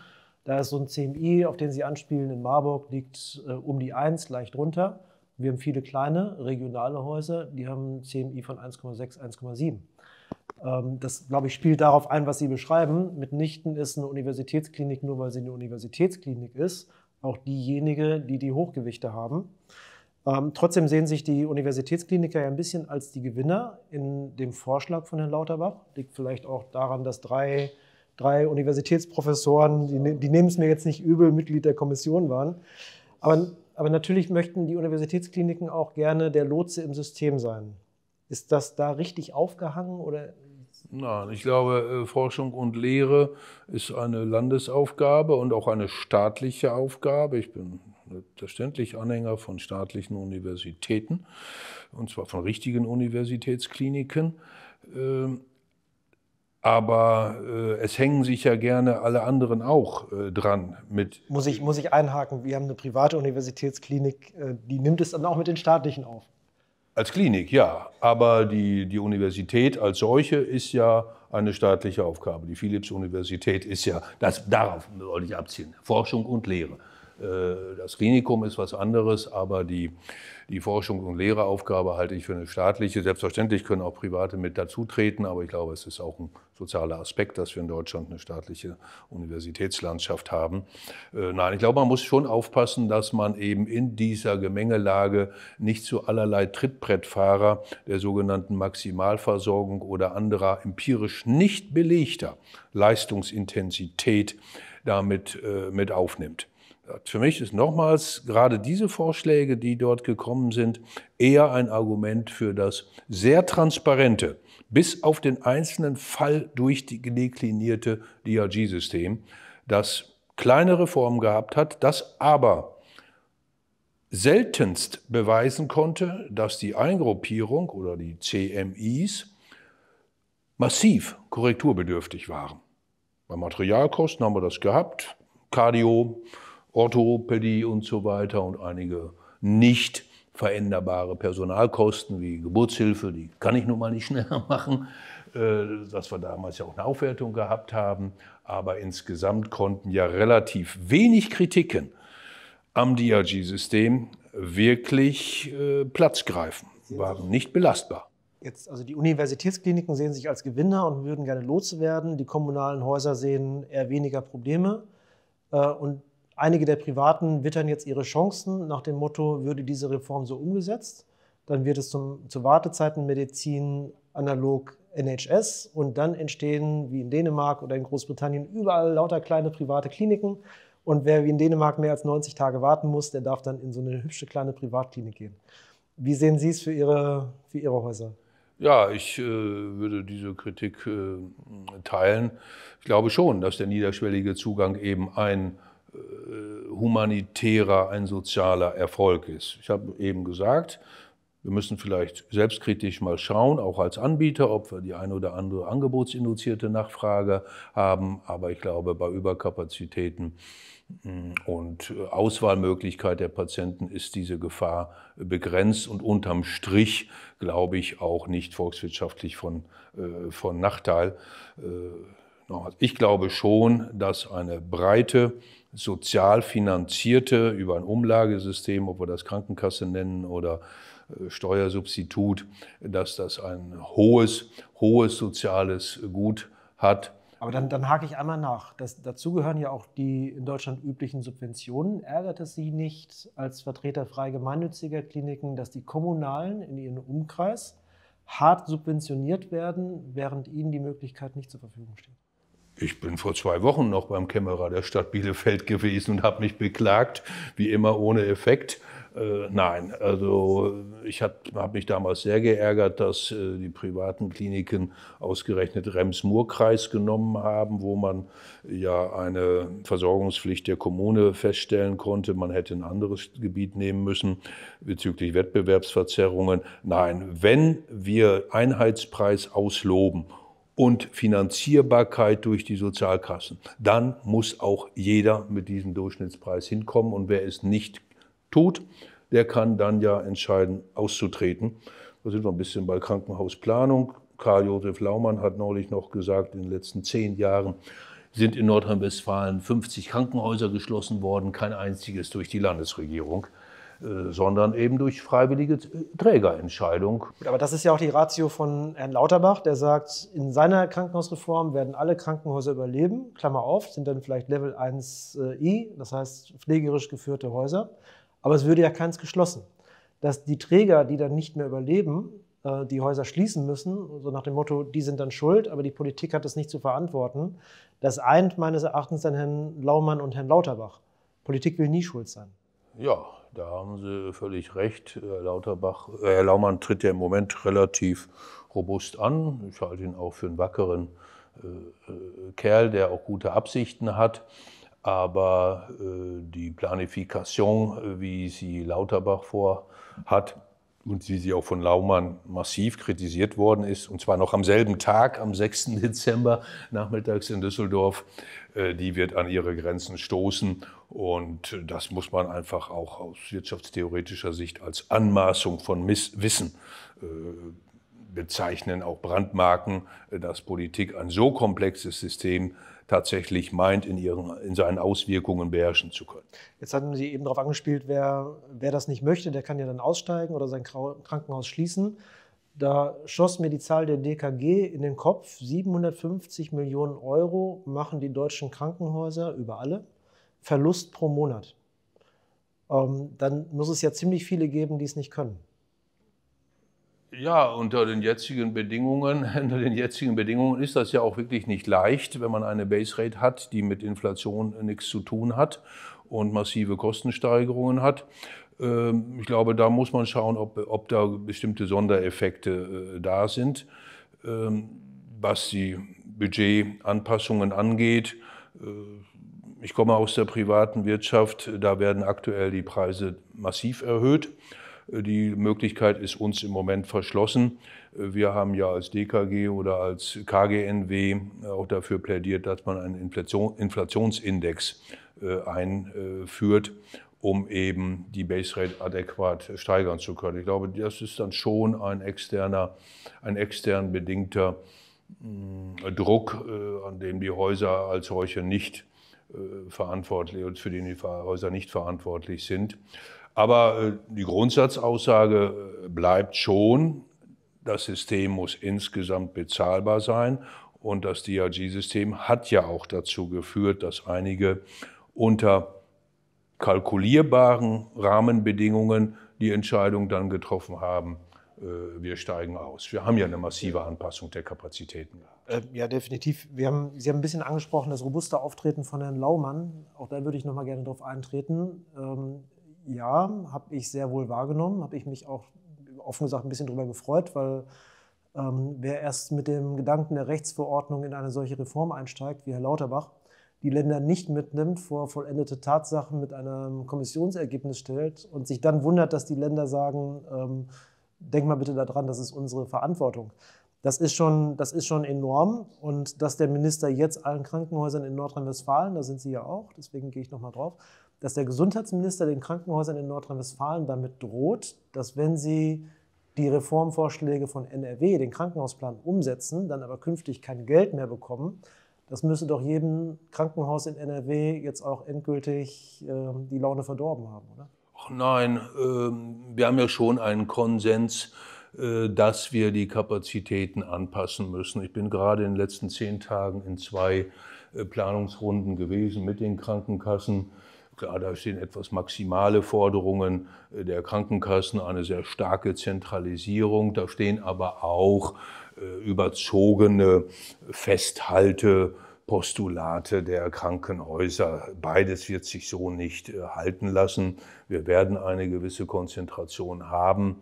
Da ist so ein CMI, auf den Sie anspielen, in Marburg liegt äh, um die 1, leicht runter. Wir haben viele kleine, regionale Häuser, die haben ein CMI von 1,6, 1,7. Ähm, das, glaube ich, spielt darauf ein, was Sie beschreiben. Mitnichten ist eine Universitätsklinik nur, weil sie eine Universitätsklinik ist, auch diejenige, die die Hochgewichte haben. Ähm, trotzdem sehen sich die Universitätskliniker ja ein bisschen als die Gewinner in dem Vorschlag von Herrn Lauterbach. Liegt vielleicht auch daran, dass drei, drei Universitätsprofessoren, die, ne, die nehmen es mir jetzt nicht übel, Mitglied der Kommission waren. Aber aber natürlich möchten die Universitätskliniken auch gerne der Lotse im System sein. Ist das da richtig aufgehangen oder Nein, ich glaube, äh, Forschung und Lehre ist eine Landesaufgabe und auch eine staatliche Aufgabe. Ich bin selbstverständlich Anhänger von staatlichen Universitäten und zwar von richtigen Universitätskliniken. Ähm, aber äh, es hängen sich ja gerne alle anderen auch äh, dran mit. Muss ich, muss ich einhaken, wir haben eine private Universitätsklinik, äh, die nimmt es dann auch mit den staatlichen auf. Als Klinik, ja. Aber die, die Universität als solche ist ja eine staatliche Aufgabe. Die Philips-Universität ist ja, das, darauf wollte ich abziehen, Forschung und Lehre. Äh, das Klinikum ist was anderes, aber die, die Forschung und Lehreaufgabe halte ich für eine staatliche. Selbstverständlich können auch Private mit dazutreten, aber ich glaube, es ist auch ein sozialer Aspekt, dass wir in Deutschland eine staatliche Universitätslandschaft haben. Äh, nein, ich glaube, man muss schon aufpassen, dass man eben in dieser Gemengelage nicht zu allerlei Trittbrettfahrer der sogenannten Maximalversorgung oder anderer empirisch nicht belegter Leistungsintensität damit äh, mit aufnimmt. Für mich ist nochmals gerade diese Vorschläge, die dort gekommen sind, eher ein Argument für das sehr transparente, bis auf den einzelnen Fall durchdeklinierte DRG-System, das kleine Reformen gehabt hat, das aber seltenst beweisen konnte, dass die Eingruppierung oder die CMIs massiv korrekturbedürftig waren. Bei Materialkosten haben wir das gehabt, Cardio, Orthopädie und so weiter und einige nicht veränderbare Personalkosten wie Geburtshilfe, die kann ich nun mal nicht schneller machen, äh, dass wir damals ja auch eine Aufwertung gehabt haben. Aber insgesamt konnten ja relativ wenig Kritiken am DRG-System wirklich äh, Platz greifen, waren nicht belastbar. Jetzt, also die Universitätskliniken sehen sich als Gewinner und würden gerne loswerden. Die kommunalen Häuser sehen eher weniger Probleme. Äh, und Einige der Privaten wittern jetzt ihre Chancen nach dem Motto, würde diese Reform so umgesetzt, dann wird es zum, zu Wartezeitenmedizin analog NHS und dann entstehen, wie in Dänemark oder in Großbritannien, überall lauter kleine private Kliniken. Und wer wie in Dänemark mehr als 90 Tage warten muss, der darf dann in so eine hübsche kleine Privatklinik gehen. Wie sehen Sie es für Ihre, für Ihre Häuser? Ja, ich äh, würde diese Kritik äh, teilen. Ich glaube schon, dass der niederschwellige Zugang eben ein äh, humanitärer, ein sozialer Erfolg ist. Ich habe eben gesagt, wir müssen vielleicht selbstkritisch mal schauen, auch als Anbieter, ob wir die eine oder andere angebotsinduzierte Nachfrage haben. Aber ich glaube, bei Überkapazitäten mm, und äh, Auswahlmöglichkeit der Patienten ist diese Gefahr begrenzt und unterm Strich, glaube ich, auch nicht volkswirtschaftlich von, äh, von Nachteil. Genau. Also ich glaube schon, dass eine breite, sozial finanzierte, über ein Umlagesystem, ob wir das Krankenkasse nennen oder äh, Steuersubstitut, dass das ein hohes, hohes soziales Gut hat. Aber dann, dann hake ich einmal nach. Das, dazu gehören ja auch die in Deutschland üblichen Subventionen. Ärgert es Sie nicht als Vertreter frei gemeinnütziger Kliniken, dass die Kommunalen in Ihrem Umkreis hart subventioniert werden, während Ihnen die Möglichkeit nicht zur Verfügung steht? Ich bin vor zwei Wochen noch beim Kämmerer der Stadt Bielefeld gewesen und habe mich beklagt, wie immer ohne Effekt. Äh, nein, also ich habe hab mich damals sehr geärgert, dass äh, die privaten Kliniken ausgerechnet Rems-Murr-Kreis genommen haben, wo man ja eine Versorgungspflicht der Kommune feststellen konnte. Man hätte ein anderes Gebiet nehmen müssen bezüglich Wettbewerbsverzerrungen. Nein, wenn wir Einheitspreis ausloben und Finanzierbarkeit durch die Sozialkassen. Dann muss auch jeder mit diesem Durchschnittspreis hinkommen und wer es nicht tut, der kann dann ja entscheiden, auszutreten. Da sind wir ein bisschen bei Krankenhausplanung. Karl Josef Laumann hat neulich noch gesagt, in den letzten zehn Jahren sind in Nordrhein-Westfalen 50 Krankenhäuser geschlossen worden, kein einziges durch die Landesregierung. Äh, sondern eben durch freiwillige äh, Trägerentscheidung. Aber das ist ja auch die Ratio von Herrn Lauterbach, der sagt, in seiner Krankenhausreform werden alle Krankenhäuser überleben, Klammer auf, sind dann vielleicht Level 1i, äh, das heißt pflegerisch geführte Häuser, aber es würde ja keins geschlossen. Dass die Träger, die dann nicht mehr überleben, die Häuser schließen müssen, so nach dem Motto, die sind dann schuld, aber die Politik hat das nicht zu verantworten. Das eint meines Erachtens dann Herrn Laumann und Herrn Lauterbach. Politik will nie schuld sein. Ja, da haben Sie völlig recht. Herr Lauterbach, äh, Herr Laumann tritt ja im Moment relativ robust an. Ich halte ihn auch für einen wackeren äh, äh Kerl, der auch gute Absichten hat. Aber äh, die Planifikation, äh, wie sie Lauterbach vorhat und wie sie auch von Laumann massiv kritisiert worden ist, und zwar noch am selben Tag, am 6. Dezember nachmittags in Düsseldorf, äh, die wird an ihre Grenzen stoßen. Und das muss man einfach auch aus wirtschaftstheoretischer Sicht als Anmaßung von Miss Wissen äh, bezeichnen, auch Brandmarken, dass Politik ein so komplexes System tatsächlich meint, in, ihren, in seinen Auswirkungen beherrschen zu können. Jetzt hatten Sie eben darauf angespielt, wer, wer das nicht möchte, der kann ja dann aussteigen oder sein Krankenhaus schließen. Da schoss mir die Zahl der DKG in den Kopf. 750 Millionen Euro machen die deutschen Krankenhäuser über alle Verlust pro Monat. Ähm, dann muss es ja ziemlich viele geben, die es nicht können. Ja, unter den jetzigen Bedingungen, unter den jetzigen Bedingungen ist das ja auch wirklich nicht leicht, wenn man eine Base Rate hat, die mit Inflation nichts zu tun hat und massive Kostensteigerungen hat. Ähm, ich glaube, da muss man schauen, ob, ob da bestimmte Sondereffekte äh, da sind, ähm, was die Budgetanpassungen angeht äh, ich komme aus der privaten Wirtschaft, da werden aktuell die Preise massiv erhöht. Die Möglichkeit ist uns im Moment verschlossen. Wir haben ja als DKG oder als KGNW auch dafür plädiert, dass man einen Inflationsindex äh, einführt, um eben die Base Rate adäquat steigern zu können. Ich glaube, das ist dann schon ein externer, ein extern bedingter mm, Druck, äh, an dem die Häuser als solche nicht äh, verantwortlich und für den die Häuser nicht verantwortlich sind. Aber äh, die Grundsatzaussage äh, bleibt schon, das System muss insgesamt bezahlbar sein und das DRG-System hat ja auch dazu geführt, dass einige unter kalkulierbaren Rahmenbedingungen die Entscheidung dann getroffen haben, äh, wir steigen aus. Wir haben ja eine massive Anpassung der Kapazitäten. Äh, ja, definitiv. Wir haben, Sie haben ein bisschen angesprochen, das robuste Auftreten von Herrn Laumann. Auch da würde ich nochmal gerne drauf eintreten. Ähm, ja, habe ich sehr wohl wahrgenommen, habe ich mich auch offen gesagt ein bisschen darüber gefreut, weil ähm, wer erst mit dem Gedanken der Rechtsverordnung in eine solche Reform einsteigt, wie Herr Lauterbach, die Länder nicht mitnimmt, vor vollendete Tatsachen mit einem Kommissionsergebnis stellt und sich dann wundert, dass die Länder sagen, ähm, denk mal bitte daran, das ist unsere Verantwortung. Das ist schon, das ist schon enorm. Und dass der Minister jetzt allen Krankenhäusern in Nordrhein-Westfalen, da sind Sie ja auch, deswegen gehe ich nochmal drauf, dass der Gesundheitsminister den Krankenhäusern in Nordrhein-Westfalen damit droht, dass wenn sie die Reformvorschläge von NRW, den Krankenhausplan, umsetzen, dann aber künftig kein Geld mehr bekommen, das müsse doch jedem Krankenhaus in NRW jetzt auch endgültig äh, die Laune verdorben haben, oder? nein, äh, wir haben ja schon einen Konsens, äh, dass wir die Kapazitäten anpassen müssen. Ich bin gerade in den letzten zehn Tagen in zwei äh, Planungsrunden gewesen mit den Krankenkassen. Klar, da stehen etwas maximale Forderungen äh, der Krankenkassen, eine sehr starke Zentralisierung. Da stehen aber auch äh, überzogene Festhalte Postulate der Krankenhäuser. Beides wird sich so nicht äh, halten lassen. Wir werden eine gewisse Konzentration haben.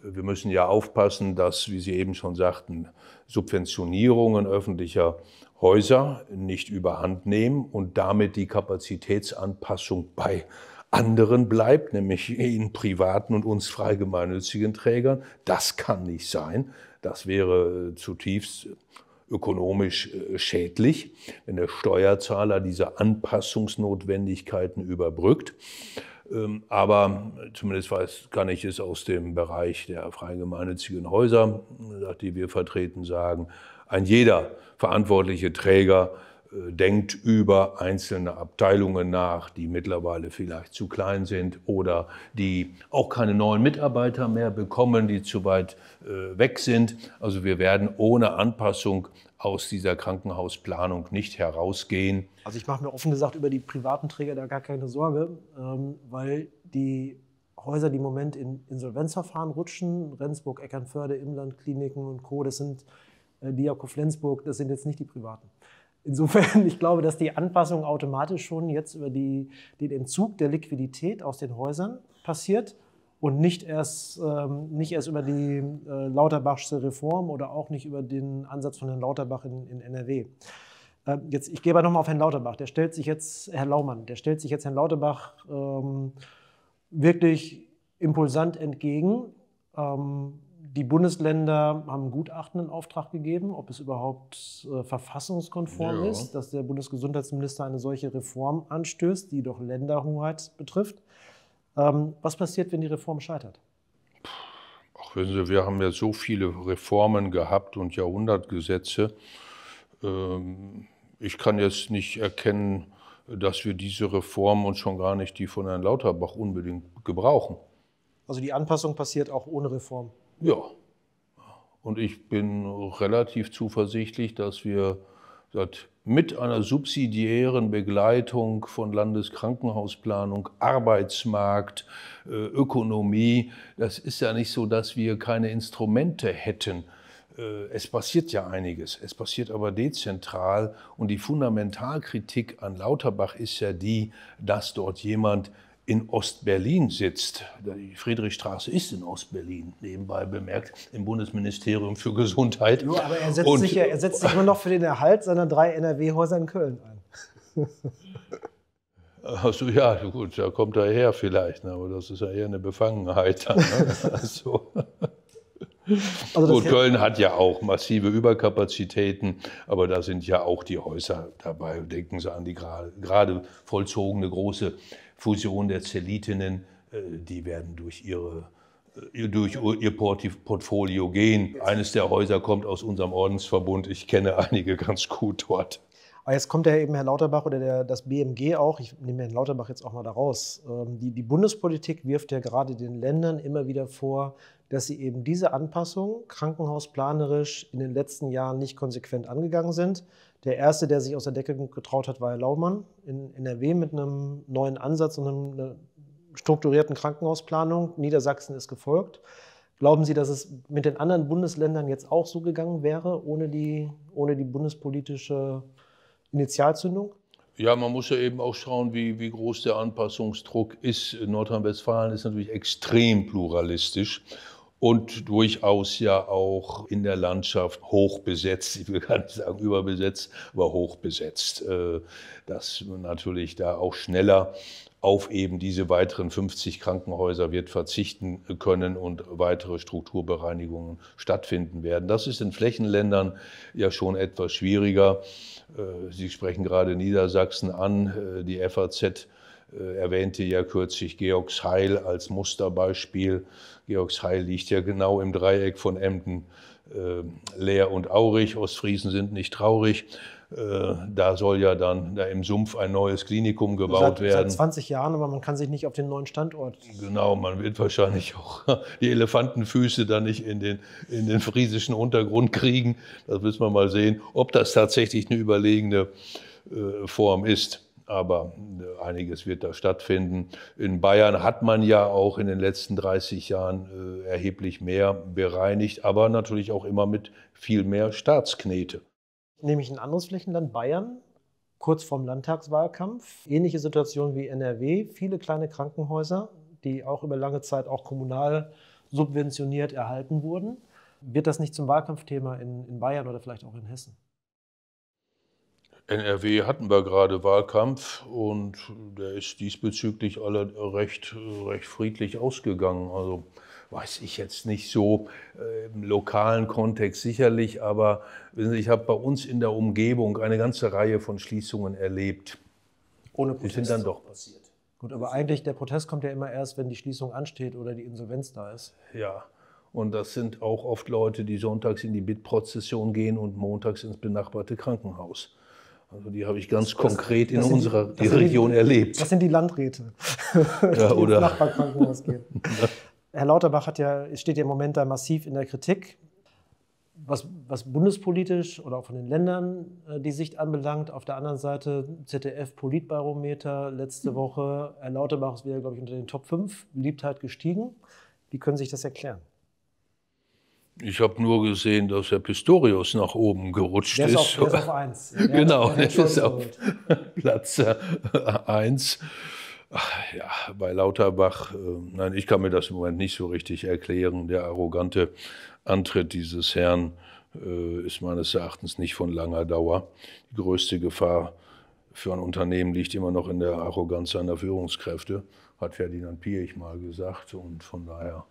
Wir müssen ja aufpassen, dass, wie Sie eben schon sagten, Subventionierungen öffentlicher Häuser nicht überhand nehmen und damit die Kapazitätsanpassung bei anderen bleibt, nämlich in privaten und uns frei gemeinnützigen Trägern. Das kann nicht sein. Das wäre äh, zutiefst ökonomisch äh, schädlich, wenn der Steuerzahler diese Anpassungsnotwendigkeiten überbrückt. Ähm, aber zumindest weiß, kann ich es aus dem Bereich der freien gemeinnützigen Häuser, äh, die wir vertreten, sagen, ein jeder verantwortliche Träger äh, denkt über einzelne Abteilungen nach, die mittlerweile vielleicht zu klein sind oder die auch keine neuen Mitarbeiter mehr bekommen, die zu weit äh, weg sind. Also wir werden ohne Anpassung aus dieser Krankenhausplanung nicht herausgehen. Also ich mache mir offen gesagt über die privaten Träger da gar keine Sorge, ähm, weil die Häuser, die im Moment in Insolvenzverfahren rutschen, Rendsburg, Eckernförde, Imlandkliniken und Co., das sind äh, Diako Flensburg, das sind jetzt nicht die privaten. Insofern, ich glaube, dass die Anpassung automatisch schon jetzt über die, den Entzug der Liquidität aus den Häusern passiert und nicht erst, ähm, nicht erst über die äh, Lauterbachsche Reform oder auch nicht über den Ansatz von Herrn Lauterbach in, in NRW. Ähm, jetzt, ich gehe aber nochmal auf Herrn Lauterbach. Der stellt sich jetzt, Herr Laumann, der stellt sich jetzt Herrn Lauterbach ähm, wirklich impulsant entgegen. Ähm, die Bundesländer haben Gutachten in Auftrag gegeben, ob es überhaupt äh, verfassungskonform ja. ist, dass der Bundesgesundheitsminister eine solche Reform anstößt, die doch Länderhoheit betrifft. Ähm, was passiert, wenn die Reform scheitert? Ach, wissen Sie, wir haben ja so viele Reformen gehabt und Jahrhundertgesetze. Ähm, ich kann jetzt nicht erkennen, dass wir diese Reform und schon gar nicht die von Herrn Lauterbach unbedingt gebrauchen. Also die Anpassung passiert auch ohne Reform? Ja. Und ich bin relativ zuversichtlich, dass wir mit einer subsidiären Begleitung von Landeskrankenhausplanung, Arbeitsmarkt, äh, Ökonomie, das ist ja nicht so, dass wir keine Instrumente hätten. Äh, es passiert ja einiges, es passiert aber dezentral und die Fundamentalkritik an Lauterbach ist ja die, dass dort jemand in Ostberlin sitzt. Die Friedrichstraße ist in Ostberlin, nebenbei bemerkt, im Bundesministerium für Gesundheit. Ja, aber er setzt, Und, sich, er setzt sich immer noch für den Erhalt seiner drei NRW-Häuser in Köln ein. Also ja, gut, da kommt er her vielleicht, ne? aber das ist ja eher eine Befangenheit. Dann, ne? also. Also Gut, Köln hat ja auch massive Überkapazitäten, aber da sind ja auch die Häuser dabei. Denken Sie an die gerade vollzogene große Fusion der Zellitinnen, äh, die werden durch ihre äh, durch ihr Portfolio gehen. Eines der Häuser kommt aus unserem Ordensverbund. Ich kenne einige ganz gut dort. Aber ah, jetzt kommt ja eben Herr Lauterbach oder der, das BMG auch, ich nehme Herrn Lauterbach jetzt auch mal da raus, ähm, die, die Bundespolitik wirft ja gerade den Ländern immer wieder vor, dass sie eben diese Anpassung krankenhausplanerisch in den letzten Jahren nicht konsequent angegangen sind. Der erste, der sich aus der Decke getraut hat, war Herr Laumann in NRW mit einem neuen Ansatz und einer ne, strukturierten Krankenhausplanung. Niedersachsen ist gefolgt. Glauben Sie, dass es mit den anderen Bundesländern jetzt auch so gegangen wäre, ohne die, ohne die bundespolitische Initialzündung? Ja, man muss ja eben auch schauen, wie, wie groß der Anpassungsdruck ist. Nordrhein-Westfalen ist natürlich extrem pluralistisch und durchaus ja auch in der Landschaft hoch besetzt. Ich will gar nicht sagen überbesetzt, aber hoch besetzt. Äh, dass man natürlich da auch schneller auf eben diese weiteren 50 Krankenhäuser wird verzichten können und weitere Strukturbereinigungen stattfinden werden. Das ist in Flächenländern ja schon etwas schwieriger. Äh, Sie sprechen gerade Niedersachsen an, äh, die FAZ äh, erwähnte ja kürzlich Georgs Heil als Musterbeispiel. Georgs Heil liegt ja genau im Dreieck von Emden, äh, Leer und aurig. Ostfriesen sind nicht traurig. Äh, da soll ja dann da im Sumpf ein neues Klinikum also gebaut seit, werden. Seit 20 Jahren, aber man kann sich nicht auf den neuen Standort. Genau, man wird wahrscheinlich auch die Elefantenfüße dann nicht in den, in den friesischen Untergrund kriegen. Das müssen wir mal sehen, ob das tatsächlich eine überlegene äh, Form ist aber äh, einiges wird da stattfinden. In Bayern hat man ja auch in den letzten 30 Jahren äh, erheblich mehr bereinigt, aber natürlich auch immer mit viel mehr Staatsknete. Nehme ich ein anderes Flächenland, Bayern, kurz vorm Landtagswahlkampf. Ähnliche Situation wie NRW, viele kleine Krankenhäuser, die auch über lange Zeit auch kommunal subventioniert erhalten wurden. Wird das nicht zum Wahlkampfthema in, in Bayern oder vielleicht auch in Hessen? NRW hatten wir gerade Wahlkampf und der ist diesbezüglich alle recht, recht friedlich ausgegangen. Also weiß ich jetzt nicht so äh, im lokalen Kontext sicherlich, aber Sie, ich habe bei uns in der Umgebung eine ganze Reihe von Schließungen erlebt. Ohne Protest. Die sind dann doch passiert. Gut, aber eigentlich der Protest kommt ja immer erst, wenn die Schließung ansteht oder die Insolvenz da ist. Ja. Und das sind auch oft Leute, die sonntags in die Bittprozession gehen und montags ins benachbarte Krankenhaus. Also die habe ich ganz konkret das, das in unserer die, Region die, erlebt. Das sind die Landräte, ja, die oder? ins Nachbarkrankenhaus gehen. Herr Lauterbach hat ja, steht ja im Moment da massiv in der Kritik, was, was bundespolitisch oder auch von den Ländern äh, die Sicht anbelangt. Auf der anderen Seite ZDF Politbarometer letzte Woche. Herr Lauterbach ist wieder, glaube ich, unter den Top 5, Beliebtheit gestiegen. Wie können Sie sich das erklären? Ich habe nur gesehen, dass Herr Pistorius nach oben gerutscht der ist. Auf, der ist auf 1. genau, der, ist, ist auf Platz 1. Äh, ja, bei Lauterbach, äh, nein, ich kann mir das im Moment nicht so richtig erklären. Der arrogante Antritt dieses Herrn äh, ist meines Erachtens nicht von langer Dauer. Die größte Gefahr für ein Unternehmen liegt immer noch in der Arroganz seiner Führungskräfte, hat Ferdinand Piech mal gesagt. Und von daher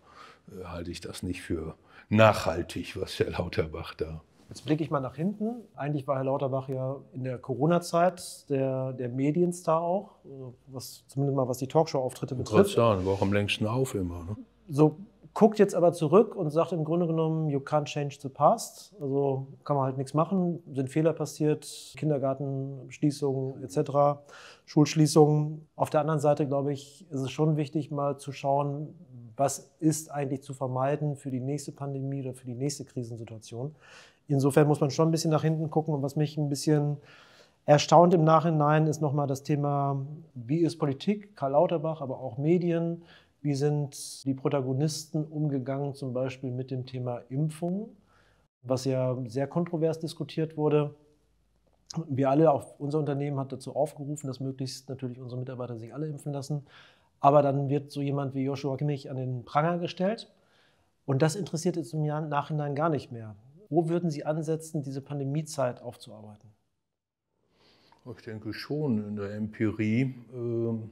halte ich das nicht für nachhaltig, was Herr Lauterbach da Jetzt blicke ich mal nach hinten. Eigentlich war Herr Lauterbach ja in der Corona-Zeit der, der Medienstar auch, äh, was, zumindest mal was die Talkshow-Auftritte betrifft. Ich sagen, war auch am längsten auf immer. Ne? So guckt jetzt aber zurück und sagt im Grunde genommen, you can't change the past. Also kann man halt nichts machen, sind Fehler passiert, Kindergartenschließungen etc., Schulschließungen. Auf der anderen Seite, glaube ich, ist es schon wichtig, mal zu schauen, was ist eigentlich zu vermeiden für die nächste Pandemie oder für die nächste Krisensituation. Insofern muss man schon ein bisschen nach hinten gucken und was mich ein bisschen erstaunt im Nachhinein ist nochmal das Thema, wie ist Politik, Karl Lauterbach, aber auch Medien, wie sind die Protagonisten umgegangen zum Beispiel mit dem Thema Impfung, was ja sehr kontrovers diskutiert wurde. Wir alle, auch unser Unternehmen hat dazu aufgerufen, dass möglichst natürlich unsere Mitarbeiter sich alle impfen lassen. Aber dann wird so jemand wie Joshua Kimmich an den Pranger gestellt. Und das interessiert jetzt im Nachhinein gar nicht mehr. Wo würden Sie ansetzen, diese Pandemiezeit aufzuarbeiten? Ich denke schon in der Empirie. Ähm,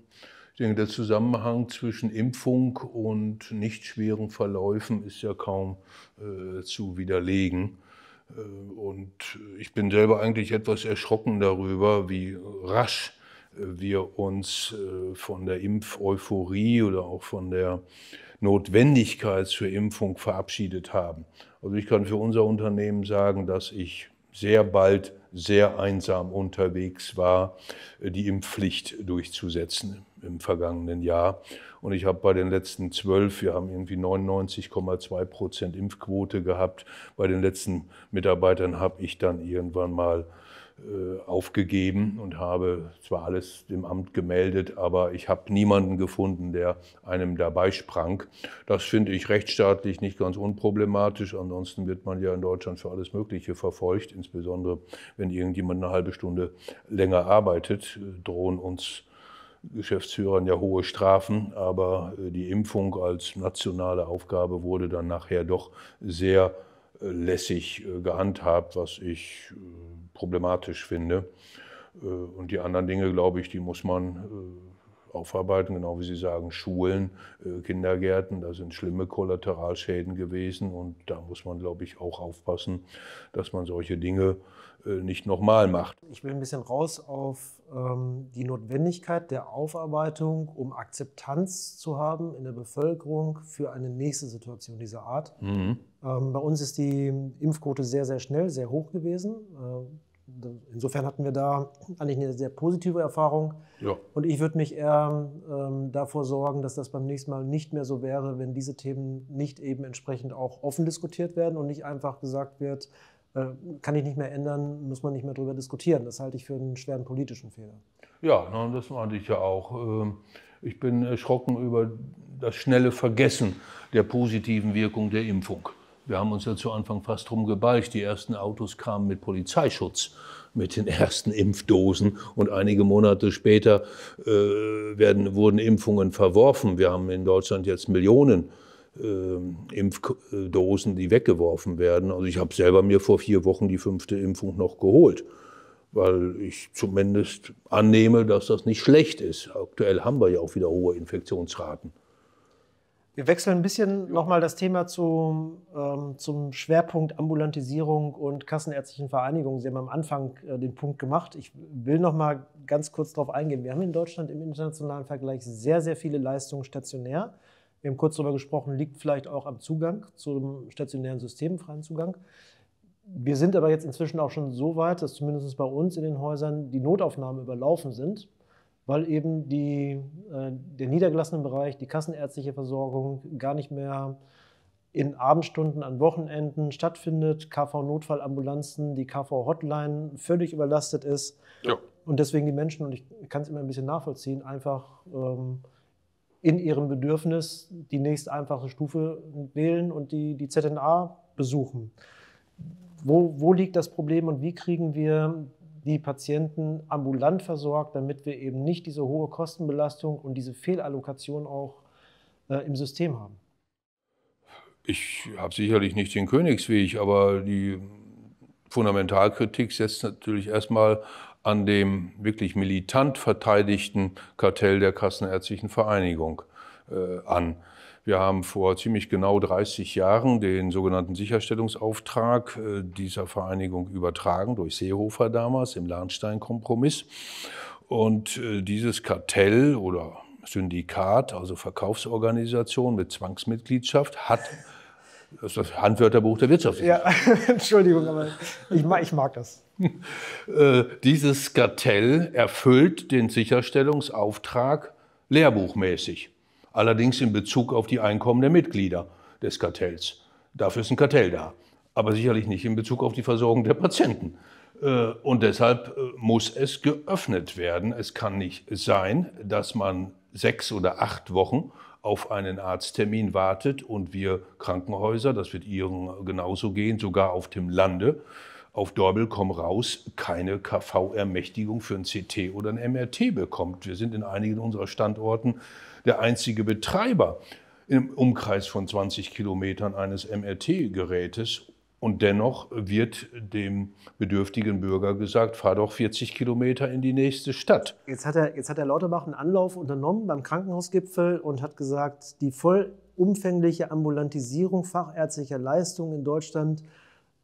ich denke, der Zusammenhang zwischen Impfung und nicht schweren Verläufen ist ja kaum äh, zu widerlegen. Äh, und ich bin selber eigentlich etwas erschrocken darüber, wie rasch wir uns äh, von der Impfeuphorie oder auch von der Notwendigkeit zur Impfung verabschiedet haben. Also ich kann für unser Unternehmen sagen, dass ich sehr bald sehr einsam unterwegs war, äh, die Impfpflicht durchzusetzen im vergangenen Jahr. Und ich habe bei den letzten zwölf, wir haben irgendwie 99,2 Prozent Impfquote gehabt, bei den letzten Mitarbeitern habe ich dann irgendwann mal äh, aufgegeben und habe zwar alles dem Amt gemeldet, aber ich habe niemanden gefunden, der einem dabei sprang. Das finde ich rechtsstaatlich nicht ganz unproblematisch. Ansonsten wird man ja in Deutschland für alles Mögliche verfolgt, insbesondere wenn irgendjemand eine halbe Stunde länger arbeitet, äh, drohen uns Geschäftsführern ja hohe Strafen, aber äh, die Impfung als nationale Aufgabe wurde dann nachher doch sehr lässig gehandhabt, was ich problematisch finde. Äh, und die anderen Dinge, glaube ich, die muss man äh, aufarbeiten, genau wie Sie sagen, Schulen, äh, Kindergärten, da sind schlimme Kollateralschäden gewesen und da muss man, glaube ich, auch aufpassen, dass man solche Dinge nicht nochmal macht. Ich will ein bisschen raus auf ähm, die Notwendigkeit der Aufarbeitung, um Akzeptanz zu haben in der Bevölkerung für eine nächste Situation dieser Art. Mhm. Ähm, bei uns ist die Impfquote sehr, sehr schnell, sehr hoch gewesen insofern hatten wir da eigentlich eine sehr positive Erfahrung. Ja. Und ich würde mich eher ähm, davor sorgen, dass das beim nächsten Mal nicht mehr so wäre, wenn diese Themen nicht eben entsprechend auch offen diskutiert werden und nicht einfach gesagt wird, äh, kann ich nicht mehr ändern, muss man nicht mehr darüber diskutieren. Das halte ich für einen schweren politischen Fehler. Ja, das meinte ich ja auch. Ähm, ich bin erschrocken über das schnelle Vergessen der positiven Wirkung der Impfung. Wir haben uns ja zu Anfang fast drum gebeicht. Die ersten Autos kamen mit Polizeischutz, mit den ersten Impfdosen. Und einige Monate später äh, werden, wurden Impfungen verworfen. Wir haben in Deutschland jetzt Millionen äh, Impfdosen, die weggeworfen werden. Also ich habe selber mir vor vier Wochen die fünfte Impfung noch geholt weil ich zumindest annehme, dass das nicht schlecht ist. Aktuell haben wir ja auch wieder hohe Infektionsraten. Wir wechseln ein bisschen nochmal das Thema zum, ähm, zum Schwerpunkt Ambulantisierung und Kassenärztlichen Vereinigungen. Sie haben am Anfang äh, den Punkt gemacht. Ich will nochmal ganz kurz darauf eingehen. Wir haben in Deutschland im internationalen Vergleich sehr, sehr viele Leistungen stationär. Wir haben kurz darüber gesprochen, liegt vielleicht auch am Zugang zum stationären systemfreien Zugang. Wir sind aber jetzt inzwischen auch schon so weit, dass zumindest bei uns in den Häusern die Notaufnahmen überlaufen sind weil eben die, äh, der niedergelassene Bereich, die kassenärztliche Versorgung gar nicht mehr in Abendstunden, an Wochenenden stattfindet, KV-Notfallambulanzen, die KV-Hotline völlig überlastet ist ja. und deswegen die Menschen, und ich kann es immer ein bisschen nachvollziehen, einfach ähm, in ihrem Bedürfnis die nächst einfache Stufe wählen und die, die ZNA besuchen. Wo, wo liegt das Problem und wie kriegen wir die Patienten ambulant versorgt, damit wir eben nicht diese hohe Kostenbelastung und diese Fehlallokation auch äh, im System haben. Ich habe sicherlich nicht den Königsweg, aber die Fundamentalkritik setzt natürlich erstmal an dem wirklich militant verteidigten Kartell der Kassenärztlichen Vereinigung äh, an. Wir haben vor ziemlich genau 30 Jahren den sogenannten Sicherstellungsauftrag äh, dieser Vereinigung übertragen durch Seehofer damals im Lahnstein-Kompromiss. Und äh, dieses Kartell oder Syndikat, also Verkaufsorganisation mit Zwangsmitgliedschaft, hat das ist das Handwörterbuch der Wirtschaft. Ja, Entschuldigung, aber ich mag, ich mag das. Äh, dieses Kartell erfüllt den Sicherstellungsauftrag lehrbuchmäßig. Allerdings in Bezug auf die Einkommen der Mitglieder des Kartells. Dafür ist ein Kartell da. Aber sicherlich nicht in Bezug auf die Versorgung der Patienten. Äh, und deshalb äh, muss es geöffnet werden. Es kann nicht sein, dass man sechs oder acht Wochen auf einen Arzttermin wartet und wir Krankenhäuser, das wird Ihren genauso gehen, sogar auf dem Lande, auf Dorbel komm raus, keine KV-Ermächtigung für ein CT oder ein MRT bekommt. Wir sind in einigen unserer Standorten der einzige Betreiber im Umkreis von 20 Kilometern eines MRT-Gerätes. Und dennoch wird dem bedürftigen Bürger gesagt, fahr doch 40 Kilometer in die nächste Stadt. Jetzt hat, er, jetzt hat Herr Lauterbach einen Anlauf unternommen beim Krankenhausgipfel und hat gesagt, die vollumfängliche Ambulantisierung fachärztlicher Leistungen in Deutschland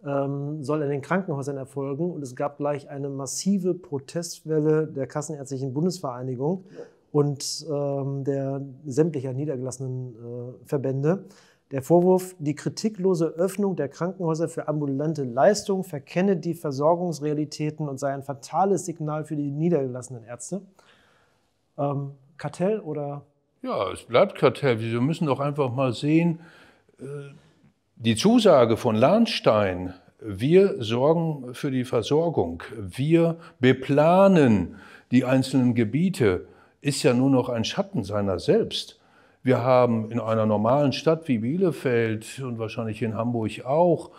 ähm, soll in den Krankenhäusern erfolgen. Und es gab gleich eine massive Protestwelle der Kassenärztlichen Bundesvereinigung. Ja und ähm, der sämtlicher niedergelassenen äh, Verbände. Der Vorwurf, die kritiklose Öffnung der Krankenhäuser für ambulante Leistungen verkenne die Versorgungsrealitäten und sei ein fatales Signal für die niedergelassenen Ärzte. Ähm, Kartell oder? Ja, es bleibt Kartell. Wir müssen doch einfach mal sehen, äh, die Zusage von Lahnstein, wir sorgen für die Versorgung, wir beplanen die einzelnen Gebiete ist ja nur noch ein Schatten seiner selbst. Wir haben in einer normalen Stadt wie Bielefeld und wahrscheinlich in Hamburg auch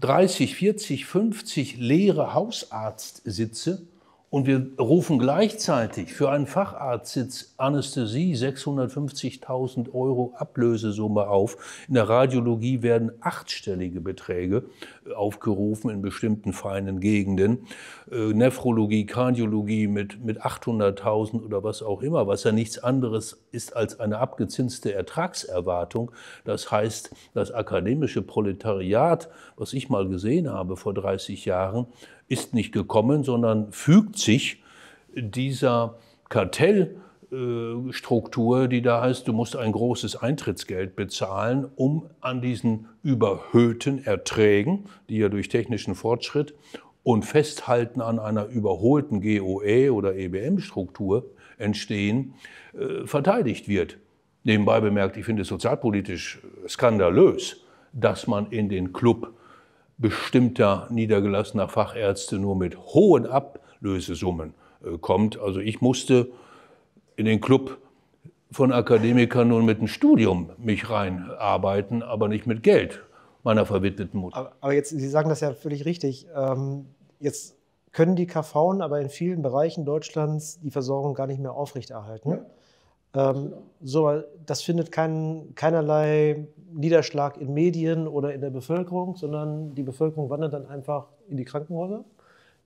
30, 40, 50 leere Hausarztsitze und wir rufen gleichzeitig für einen Facharztsitz Anästhesie 650.000 Euro Ablösesumme auf. In der Radiologie werden achtstellige Beträge äh, aufgerufen in bestimmten feinen Gegenden. Äh, Nephrologie, Kardiologie mit, mit 800.000 oder was auch immer, was ja nichts anderes ist als eine abgezinste Ertragserwartung. Das heißt, das akademische Proletariat, was ich mal gesehen habe vor 30 Jahren, ist nicht gekommen, sondern fügt sich dieser Kartellstruktur, die da heißt, du musst ein großes Eintrittsgeld bezahlen, um an diesen überhöhten Erträgen, die ja durch technischen Fortschritt und Festhalten an einer überholten GOE oder EBM-Struktur entstehen, äh, verteidigt wird. Nebenbei bemerkt, ich finde es sozialpolitisch skandalös, dass man in den Club bestimmter niedergelassener Fachärzte nur mit hohen Ablösesummen äh, kommt. Also ich musste in den Club von Akademikern nun mit dem Studium mich reinarbeiten, aber nicht mit Geld meiner verwitweten Mutter. Aber jetzt, Sie sagen das ja völlig richtig. Ähm, jetzt können die KVen aber in vielen Bereichen Deutschlands die Versorgung gar nicht mehr aufrechterhalten. Ja. Ähm, so, das findet kein, keinerlei Niederschlag in Medien oder in der Bevölkerung, sondern die Bevölkerung wandert dann einfach in die Krankenhäuser.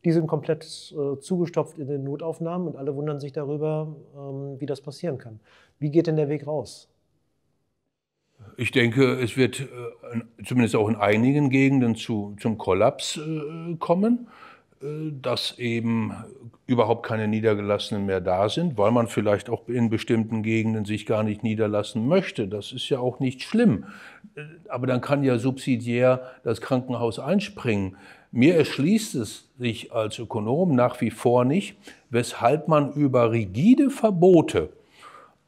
Die sind komplett äh, zugestopft in den Notaufnahmen und alle wundern sich darüber, ähm, wie das passieren kann. Wie geht denn der Weg raus? Ich denke, es wird äh, zumindest auch in einigen Gegenden zu, zum Kollaps äh, kommen dass eben überhaupt keine Niedergelassenen mehr da sind, weil man vielleicht auch in bestimmten Gegenden sich gar nicht niederlassen möchte. Das ist ja auch nicht schlimm. Aber dann kann ja subsidiär das Krankenhaus einspringen. Mir erschließt es sich als Ökonom nach wie vor nicht, weshalb man über rigide Verbote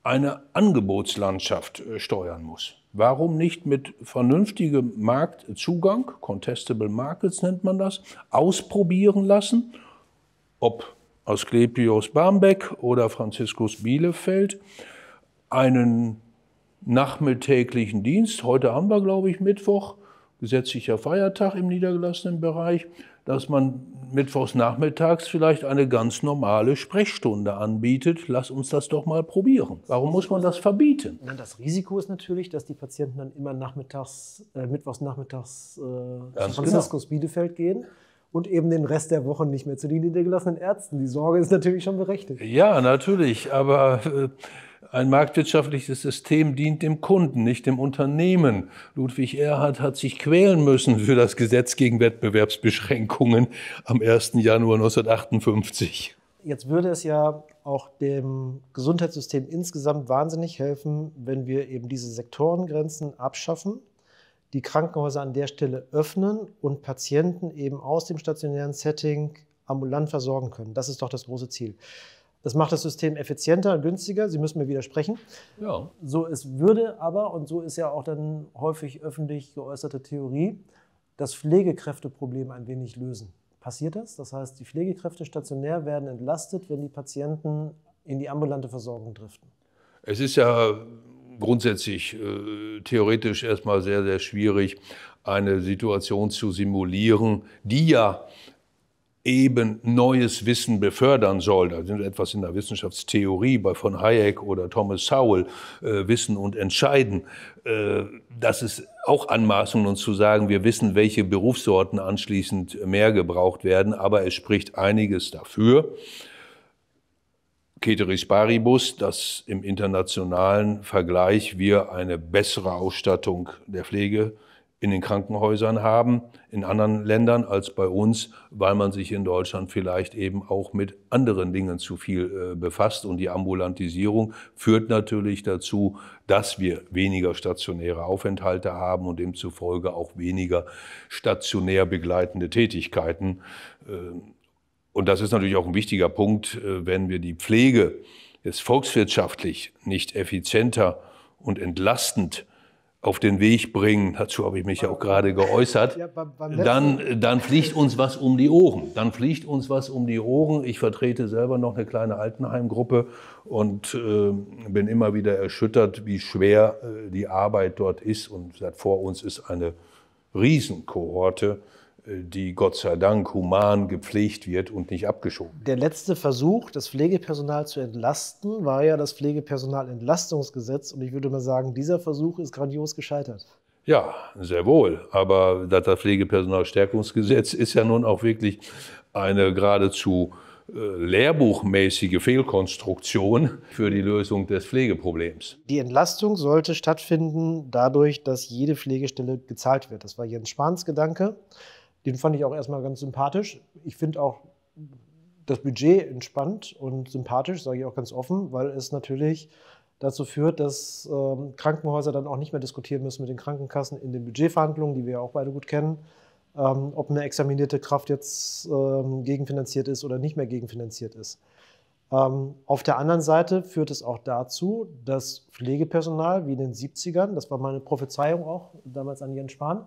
eine Angebotslandschaft äh, steuern muss. Warum nicht mit vernünftigem Marktzugang, contestable markets nennt man das, ausprobieren lassen, ob Asklepios Barmbek oder Franziskus Bielefeld einen nachmittäglichen Dienst, heute haben wir glaube ich Mittwoch, gesetzlicher Feiertag im niedergelassenen Bereich, dass man mittwochs nachmittags vielleicht eine ganz normale Sprechstunde anbietet. Lass uns das doch mal probieren. Warum muss man das verbieten? Das Risiko ist natürlich, dass die Patienten dann immer nachmittags, äh, mittwochs nachmittags äh, zu genau. Franziskus genau. Bielefeld gehen und eben den Rest der Woche nicht mehr zu den niedergelassenen Ärzten. Die Sorge ist natürlich schon berechtigt. Ja, natürlich, aber äh, ein marktwirtschaftliches System dient dem Kunden, nicht dem Unternehmen. Ludwig Erhard hat sich quälen müssen für das Gesetz gegen Wettbewerbsbeschränkungen am 1. Januar 1958. Jetzt würde es ja auch dem Gesundheitssystem insgesamt wahnsinnig helfen, wenn wir eben diese Sektorengrenzen abschaffen, die Krankenhäuser an der Stelle öffnen und Patienten eben aus dem stationären Setting ambulant versorgen können. Das ist doch das große Ziel. Das macht das System effizienter günstiger. Sie müssen mir widersprechen. Ja. So es würde aber, und so ist ja auch dann häufig öffentlich geäußerte Theorie, das Pflegekräfteproblem ein wenig lösen. Passiert das? Das heißt, die Pflegekräfte stationär werden entlastet, wenn die Patienten in die ambulante Versorgung driften. Es ist ja grundsätzlich äh, theoretisch erstmal sehr, sehr schwierig, eine Situation zu simulieren, die ja eben neues Wissen befördern soll. Da Also etwas in der Wissenschaftstheorie bei von Hayek oder Thomas Sowell, äh, Wissen und Entscheiden. Äh, das ist auch Anmaßung, uns zu sagen, wir wissen, welche Berufssorten anschließend mehr gebraucht werden, aber es spricht einiges dafür. Ceteris Paribus, dass im internationalen Vergleich wir eine bessere Ausstattung der Pflege in den Krankenhäusern haben, in anderen Ländern als bei uns, weil man sich in Deutschland vielleicht eben auch mit anderen Dingen zu viel äh, befasst. Und die Ambulantisierung führt natürlich dazu, dass wir weniger stationäre Aufenthalte haben und demzufolge auch weniger stationär begleitende Tätigkeiten. Äh, und das ist natürlich auch ein wichtiger Punkt, äh, wenn wir die Pflege jetzt volkswirtschaftlich nicht effizienter und entlastend auf den Weg bringen, dazu habe ich mich ja auch gerade geäußert, dann, dann fliegt uns was um die Ohren. Dann fliegt uns was um die Ohren. Ich vertrete selber noch eine kleine Altenheimgruppe und äh, bin immer wieder erschüttert, wie schwer äh, die Arbeit dort ist. Und seit vor uns ist eine Riesenkohorte die Gott sei Dank human gepflegt wird und nicht abgeschoben. Der letzte Versuch, das Pflegepersonal zu entlasten, war ja das Pflegepersonalentlastungsgesetz. Und ich würde mal sagen, dieser Versuch ist grandios gescheitert. Ja, sehr wohl. Aber das Pflegepersonalstärkungsgesetz ist ja nun auch wirklich eine geradezu äh, lehrbuchmäßige Fehlkonstruktion für die Lösung des Pflegeproblems. Die Entlastung sollte stattfinden dadurch, dass jede Pflegestelle gezahlt wird. Das war Jens Spahns Gedanke. Den fand ich auch erstmal ganz sympathisch. Ich finde auch das Budget entspannt und sympathisch, sage ich auch ganz offen, weil es natürlich dazu führt, dass ähm, Krankenhäuser dann auch nicht mehr diskutieren müssen mit den Krankenkassen in den Budgetverhandlungen, die wir ja auch beide gut kennen, ähm, ob eine examinierte Kraft jetzt ähm, gegenfinanziert ist oder nicht mehr gegenfinanziert ist. Ähm, auf der anderen Seite führt es auch dazu, dass Pflegepersonal wie in den 70ern, das war meine Prophezeiung auch damals an Jens Spahn,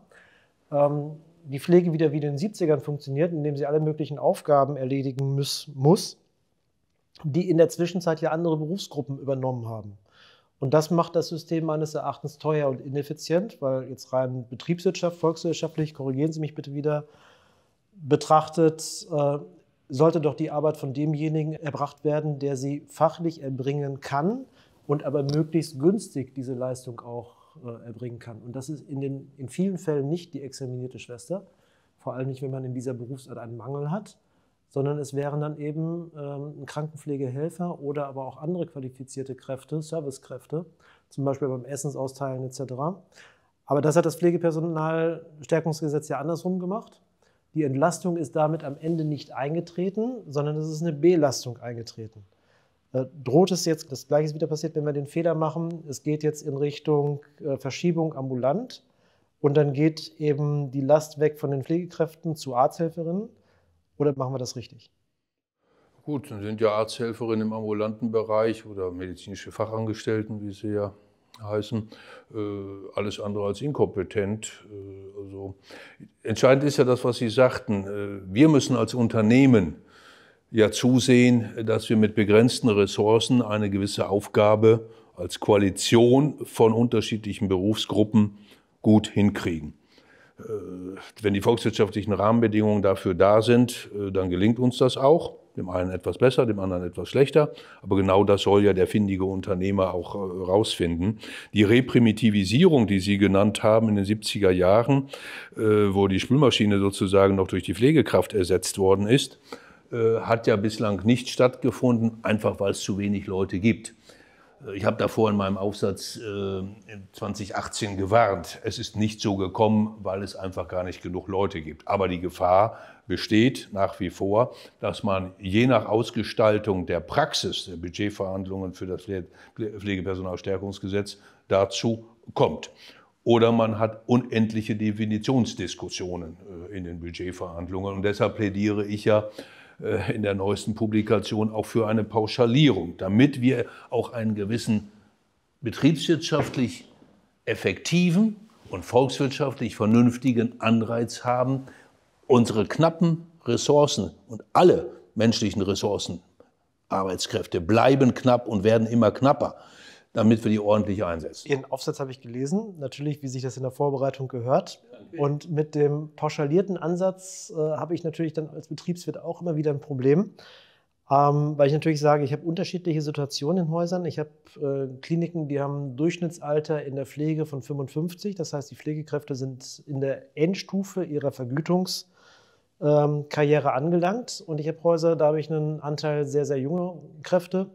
ähm, die Pflege wieder wie in den 70ern funktioniert, indem sie alle möglichen Aufgaben erledigen muss, muss, die in der Zwischenzeit ja andere Berufsgruppen übernommen haben. Und das macht das System meines Erachtens teuer und ineffizient, weil jetzt rein Betriebswirtschaft, volkswirtschaftlich, korrigieren Sie mich bitte wieder, betrachtet, äh, sollte doch die Arbeit von demjenigen erbracht werden, der sie fachlich erbringen kann und aber möglichst günstig diese Leistung auch äh, erbringen kann. Und das ist in, den, in vielen Fällen nicht die examinierte Schwester, vor allem nicht, wenn man in dieser Berufsart einen Mangel hat, sondern es wären dann eben ähm, ein Krankenpflegehelfer oder aber auch andere qualifizierte Kräfte, Servicekräfte, zum Beispiel beim Essensausteilen etc. Aber das hat das Pflegepersonalstärkungsgesetz ja andersrum gemacht. Die Entlastung ist damit am Ende nicht eingetreten, sondern es ist eine Belastung eingetreten. Äh, droht es jetzt, das gleiche ist wieder passiert, wenn wir den Fehler machen, es geht jetzt in Richtung äh, Verschiebung ambulant und dann geht eben die Last weg von den Pflegekräften zu Arzthelferinnen oder machen wir das richtig? Gut, dann sind ja Arzthelferinnen im ambulanten Bereich oder medizinische Fachangestellten, wie sie ja heißen, äh, alles andere als inkompetent. also, entscheidend ist ja das, was Sie sagten. wir müssen als Unternehmen ja zusehen, dass wir mit begrenzten Ressourcen eine gewisse Aufgabe als Koalition von unterschiedlichen Berufsgruppen gut hinkriegen. Äh, wenn die volkswirtschaftlichen Rahmenbedingungen dafür da sind, äh, dann gelingt uns das auch. Dem einen etwas besser, dem anderen etwas schlechter. Aber genau das soll ja der findige Unternehmer auch äh, rausfinden. Die Reprimitivisierung, die Sie genannt haben in den 70er Jahren, wo die Spülmaschine sozusagen noch durch die Pflegekraft ersetzt worden ist, äh, hat ja bislang nicht stattgefunden, einfach weil es zu wenig Leute gibt. Äh, ich habe davor in meinem Aufsatz 2018 äh, gewarnt, es ist nicht so gekommen, weil es einfach gar nicht genug Leute gibt. Aber die Gefahr besteht nach wie vor, dass man je nach Ausgestaltung der Praxis der Budgetverhandlungen für das Pflegepersonalstärkungsgesetz dazu kommt oder man hat unendliche Definitionsdiskussionen in den Budgetverhandlungen. Und deshalb plädiere ich ja äh, in der neuesten Publikation auch für eine Pauschalierung, damit wir auch einen gewissen betriebswirtschaftlich effektiven und volkswirtschaftlich vernünftigen Anreiz haben, unsere knappen Ressourcen und alle menschlichen Ressourcen, Arbeitskräfte bleiben knapp und werden immer knapper damit wir die ordentlich einsetzen. Ihren Aufsatz habe ich gelesen, natürlich, wie sich das in der Vorbereitung gehört. Und mit dem pauschalierten Ansatz äh, habe ich natürlich dann als Betriebswirt auch immer wieder ein Problem. Ähm, weil ich natürlich sage, ich habe unterschiedliche Situationen in Häusern. Ich habe äh, Kliniken, die haben Durchschnittsalter in der Pflege von 55. Das heißt, die Pflegekräfte sind in der Endstufe ihrer Vergütungskarriere ähm, angelangt. Und ich habe Häuser, da habe ich einen Anteil sehr, sehr junger Kräfte.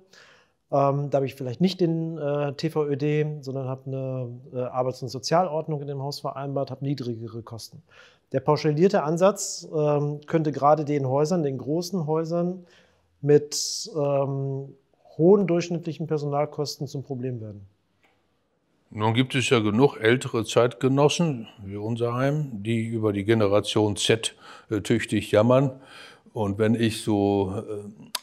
Ähm, da habe ich vielleicht nicht den äh, TVÖD, sondern habe eine äh, Arbeits- und Sozialordnung in dem Haus vereinbart, habe niedrigere Kosten. Der pauschalierte Ansatz ähm, könnte gerade den Häusern, den großen Häusern mit ähm, hohen durchschnittlichen Personalkosten zum Problem werden. Nun gibt es ja genug ältere Zeitgenossen, wie unser Heim, die über die Generation Z äh, tüchtig jammern und wenn ich so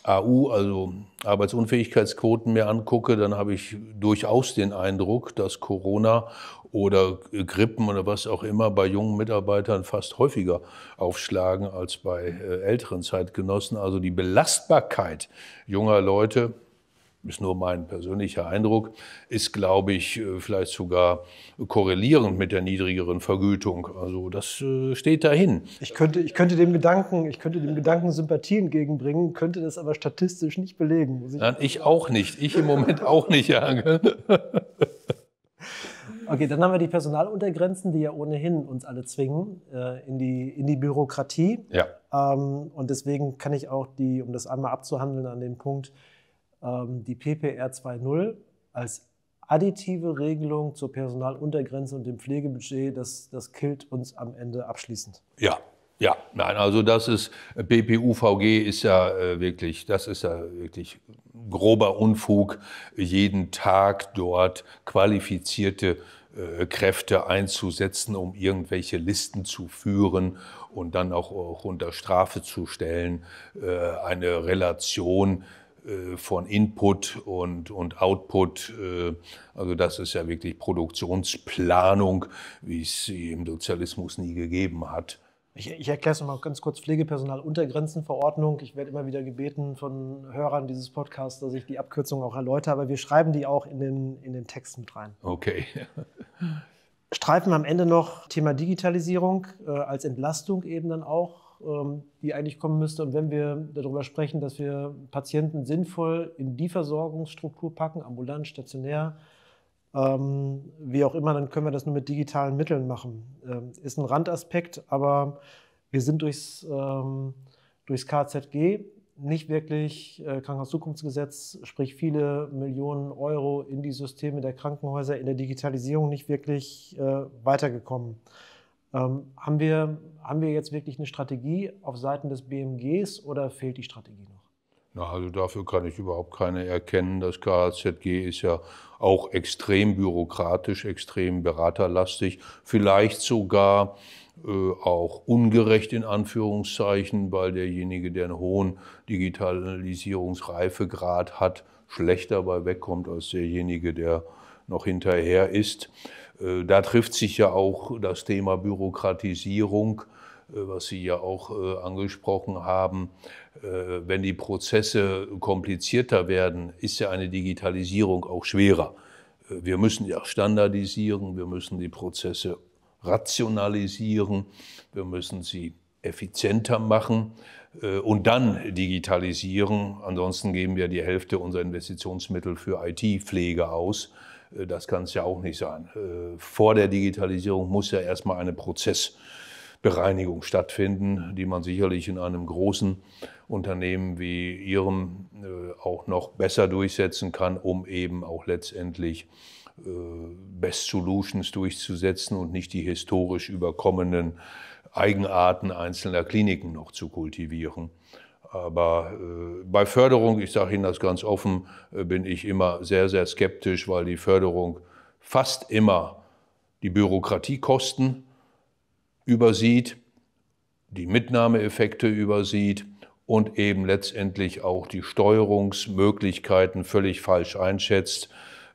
äh, AU, also Arbeitsunfähigkeitsquoten mir angucke, dann habe ich durchaus den Eindruck, dass Corona oder Grippen oder was auch immer bei jungen Mitarbeitern fast häufiger aufschlagen als bei äh, älteren Zeitgenossen. Also die Belastbarkeit junger Leute ist nur mein persönlicher Eindruck, ist, glaube ich, äh, vielleicht sogar korrelierend mit der niedrigeren Vergütung. Also das äh, steht dahin. Ich könnte, ich könnte, dem, Gedanken, ich könnte dem Gedanken Sympathie entgegenbringen, könnte das aber statistisch nicht belegen. Ich Nein, ich auch nicht. Ich im Moment auch nicht, ja. Okay, dann haben wir die Personaluntergrenzen, die ja ohnehin uns alle zwingen äh, in, die, in die Bürokratie. Ja. Ähm, und deswegen kann ich auch die, um das einmal abzuhandeln an dem Punkt, ähm, die PPR 2.0 als additive Regelung zur Personaluntergrenze und dem Pflegebudget, das, das killt uns am Ende abschließend. Ja, ja, nein, also das ist BPUVG ist ja äh, wirklich, das ist ja wirklich grober Unfug, jeden Tag dort qualifizierte äh, Kräfte einzusetzen, um irgendwelche Listen zu führen und dann auch, auch unter Strafe zu stellen, äh, eine Relation äh, von Input und, und Output. Äh, also das ist ja wirklich Produktionsplanung, wie es sie im Sozialismus nie gegeben hat. Ich, ich erkläre es mal ganz kurz: Pflegepersonaluntergrenzenverordnung. Ich werde immer wieder gebeten von Hörern dieses Podcasts, dass ich die Abkürzung auch erläutere, aber wir schreiben die auch in den, in den Text mit rein. Okay. Streifen am Ende noch Thema Digitalisierung äh, als Entlastung eben dann auch ähm, die eigentlich kommen müsste. Und wenn wir darüber sprechen, dass wir Patienten sinnvoll in die Versorgungsstruktur packen, ambulant, stationär, ähm, wie auch immer, dann können wir das nur mit digitalen Mitteln machen. Ähm, ist ein Randaspekt, aber wir sind durchs, durchs KZG nicht wirklich äh, Krankenhauszukunftsgesetz, sprich viele Millionen Euro in die Systeme der Krankenhäuser in der Digitalisierung nicht wirklich äh, weitergekommen. Ähm, haben, wir, haben wir jetzt wirklich eine Strategie auf Seiten des BMGs oder fehlt die Strategie noch? Na, also dafür kann ich überhaupt keine erkennen. Das KZG ist ja auch extrem bürokratisch, extrem beraterlastig, vielleicht sogar äh, auch ungerecht in Anführungszeichen, weil derjenige, der einen hohen Digitalisierungsreifegrad hat, schlechter bei wegkommt als derjenige, der noch hinterher ist. Äh, da trifft sich ja auch das Thema Bürokratisierung, äh, was Sie ja auch äh, angesprochen haben. Wenn die Prozesse komplizierter werden, ist ja eine Digitalisierung auch schwerer. Wir müssen ja standardisieren, wir müssen die Prozesse rationalisieren, wir müssen sie effizienter machen und dann digitalisieren. Ansonsten geben wir die Hälfte unserer Investitionsmittel für IT-Pflege aus. Äh, das kann es ja auch nicht sein. Äh, vor der Digitalisierung muss ja erstmal eine Prozessbereinigung stattfinden, die man sicherlich in einem großen Unternehmen wie Ihrem äh, auch noch besser durchsetzen kann, um eben auch letztendlich Best Solutions durchzusetzen und nicht die historisch überkommenen Eigenarten einzelner Kliniken noch zu kultivieren. Aber äh, bei Förderung, ich sage Ihnen das ganz offen, äh, bin ich immer sehr, sehr skeptisch, weil die Förderung fast immer die Bürokratiekosten übersieht, die Mitnahmeeffekte übersieht und eben letztendlich auch die Steuerungsmöglichkeiten völlig falsch einschätzt.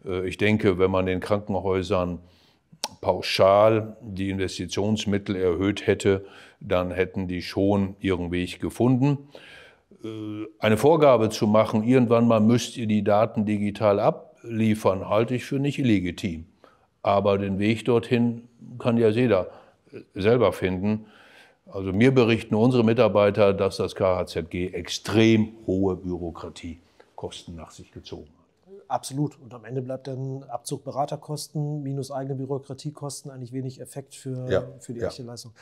Äh, ich denke, wenn man den Krankenhäusern pauschal die Investitionsmittel erhöht hätte, dann hätten die schon ihren Weg gefunden. Äh, eine Vorgabe zu machen, irgendwann mal müsst ihr die Daten digital abliefern, halte ich für nicht legitim. Aber den Weg dorthin kann ja jeder äh, selber finden. Also mir berichten unsere Mitarbeiter, dass das KHZG extrem hohe Bürokratiekosten nach sich gezogen hat. Absolut. Und am Ende bleibt dann Abzug Beraterkosten minus eigene Bürokratiekosten eigentlich wenig Effekt für, ja, für die ja. echte Leistung.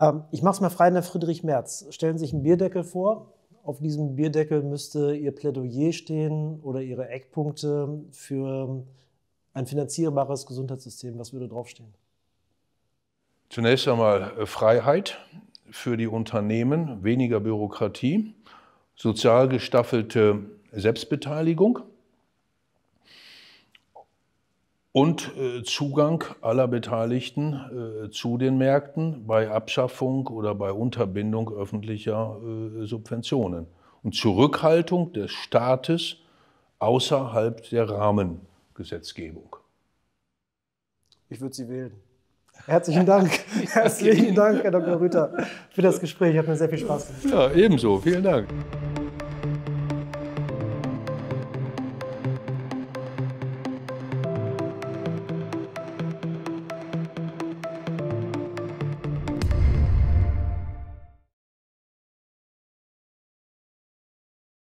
Ähm, ich mache es mal frei nach ne, Friedrich Merz. Stellen Sie sich einen Bierdeckel vor, auf diesem Bierdeckel müsste Ihr Plädoyer stehen oder Ihre Eckpunkte für ein finanzierbares Gesundheitssystem? Was würde draufstehen? Zunächst einmal äh, Freiheit für die Unternehmen, weniger Bürokratie, sozial gestaffelte Selbstbeteiligung und äh, Zugang aller Beteiligten äh, zu den Märkten bei Abschaffung oder bei Unterbindung öffentlicher äh, Subventionen und Zurückhaltung des Staates außerhalb der Rahmengesetzgebung. Ich würde Sie wählen. Herzlichen Dank. Herzlichen Dank, Herr Dr. Rüther, für das Gespräch. Hat mir sehr viel Spaß gemacht. Ja, ebenso. Vielen Dank.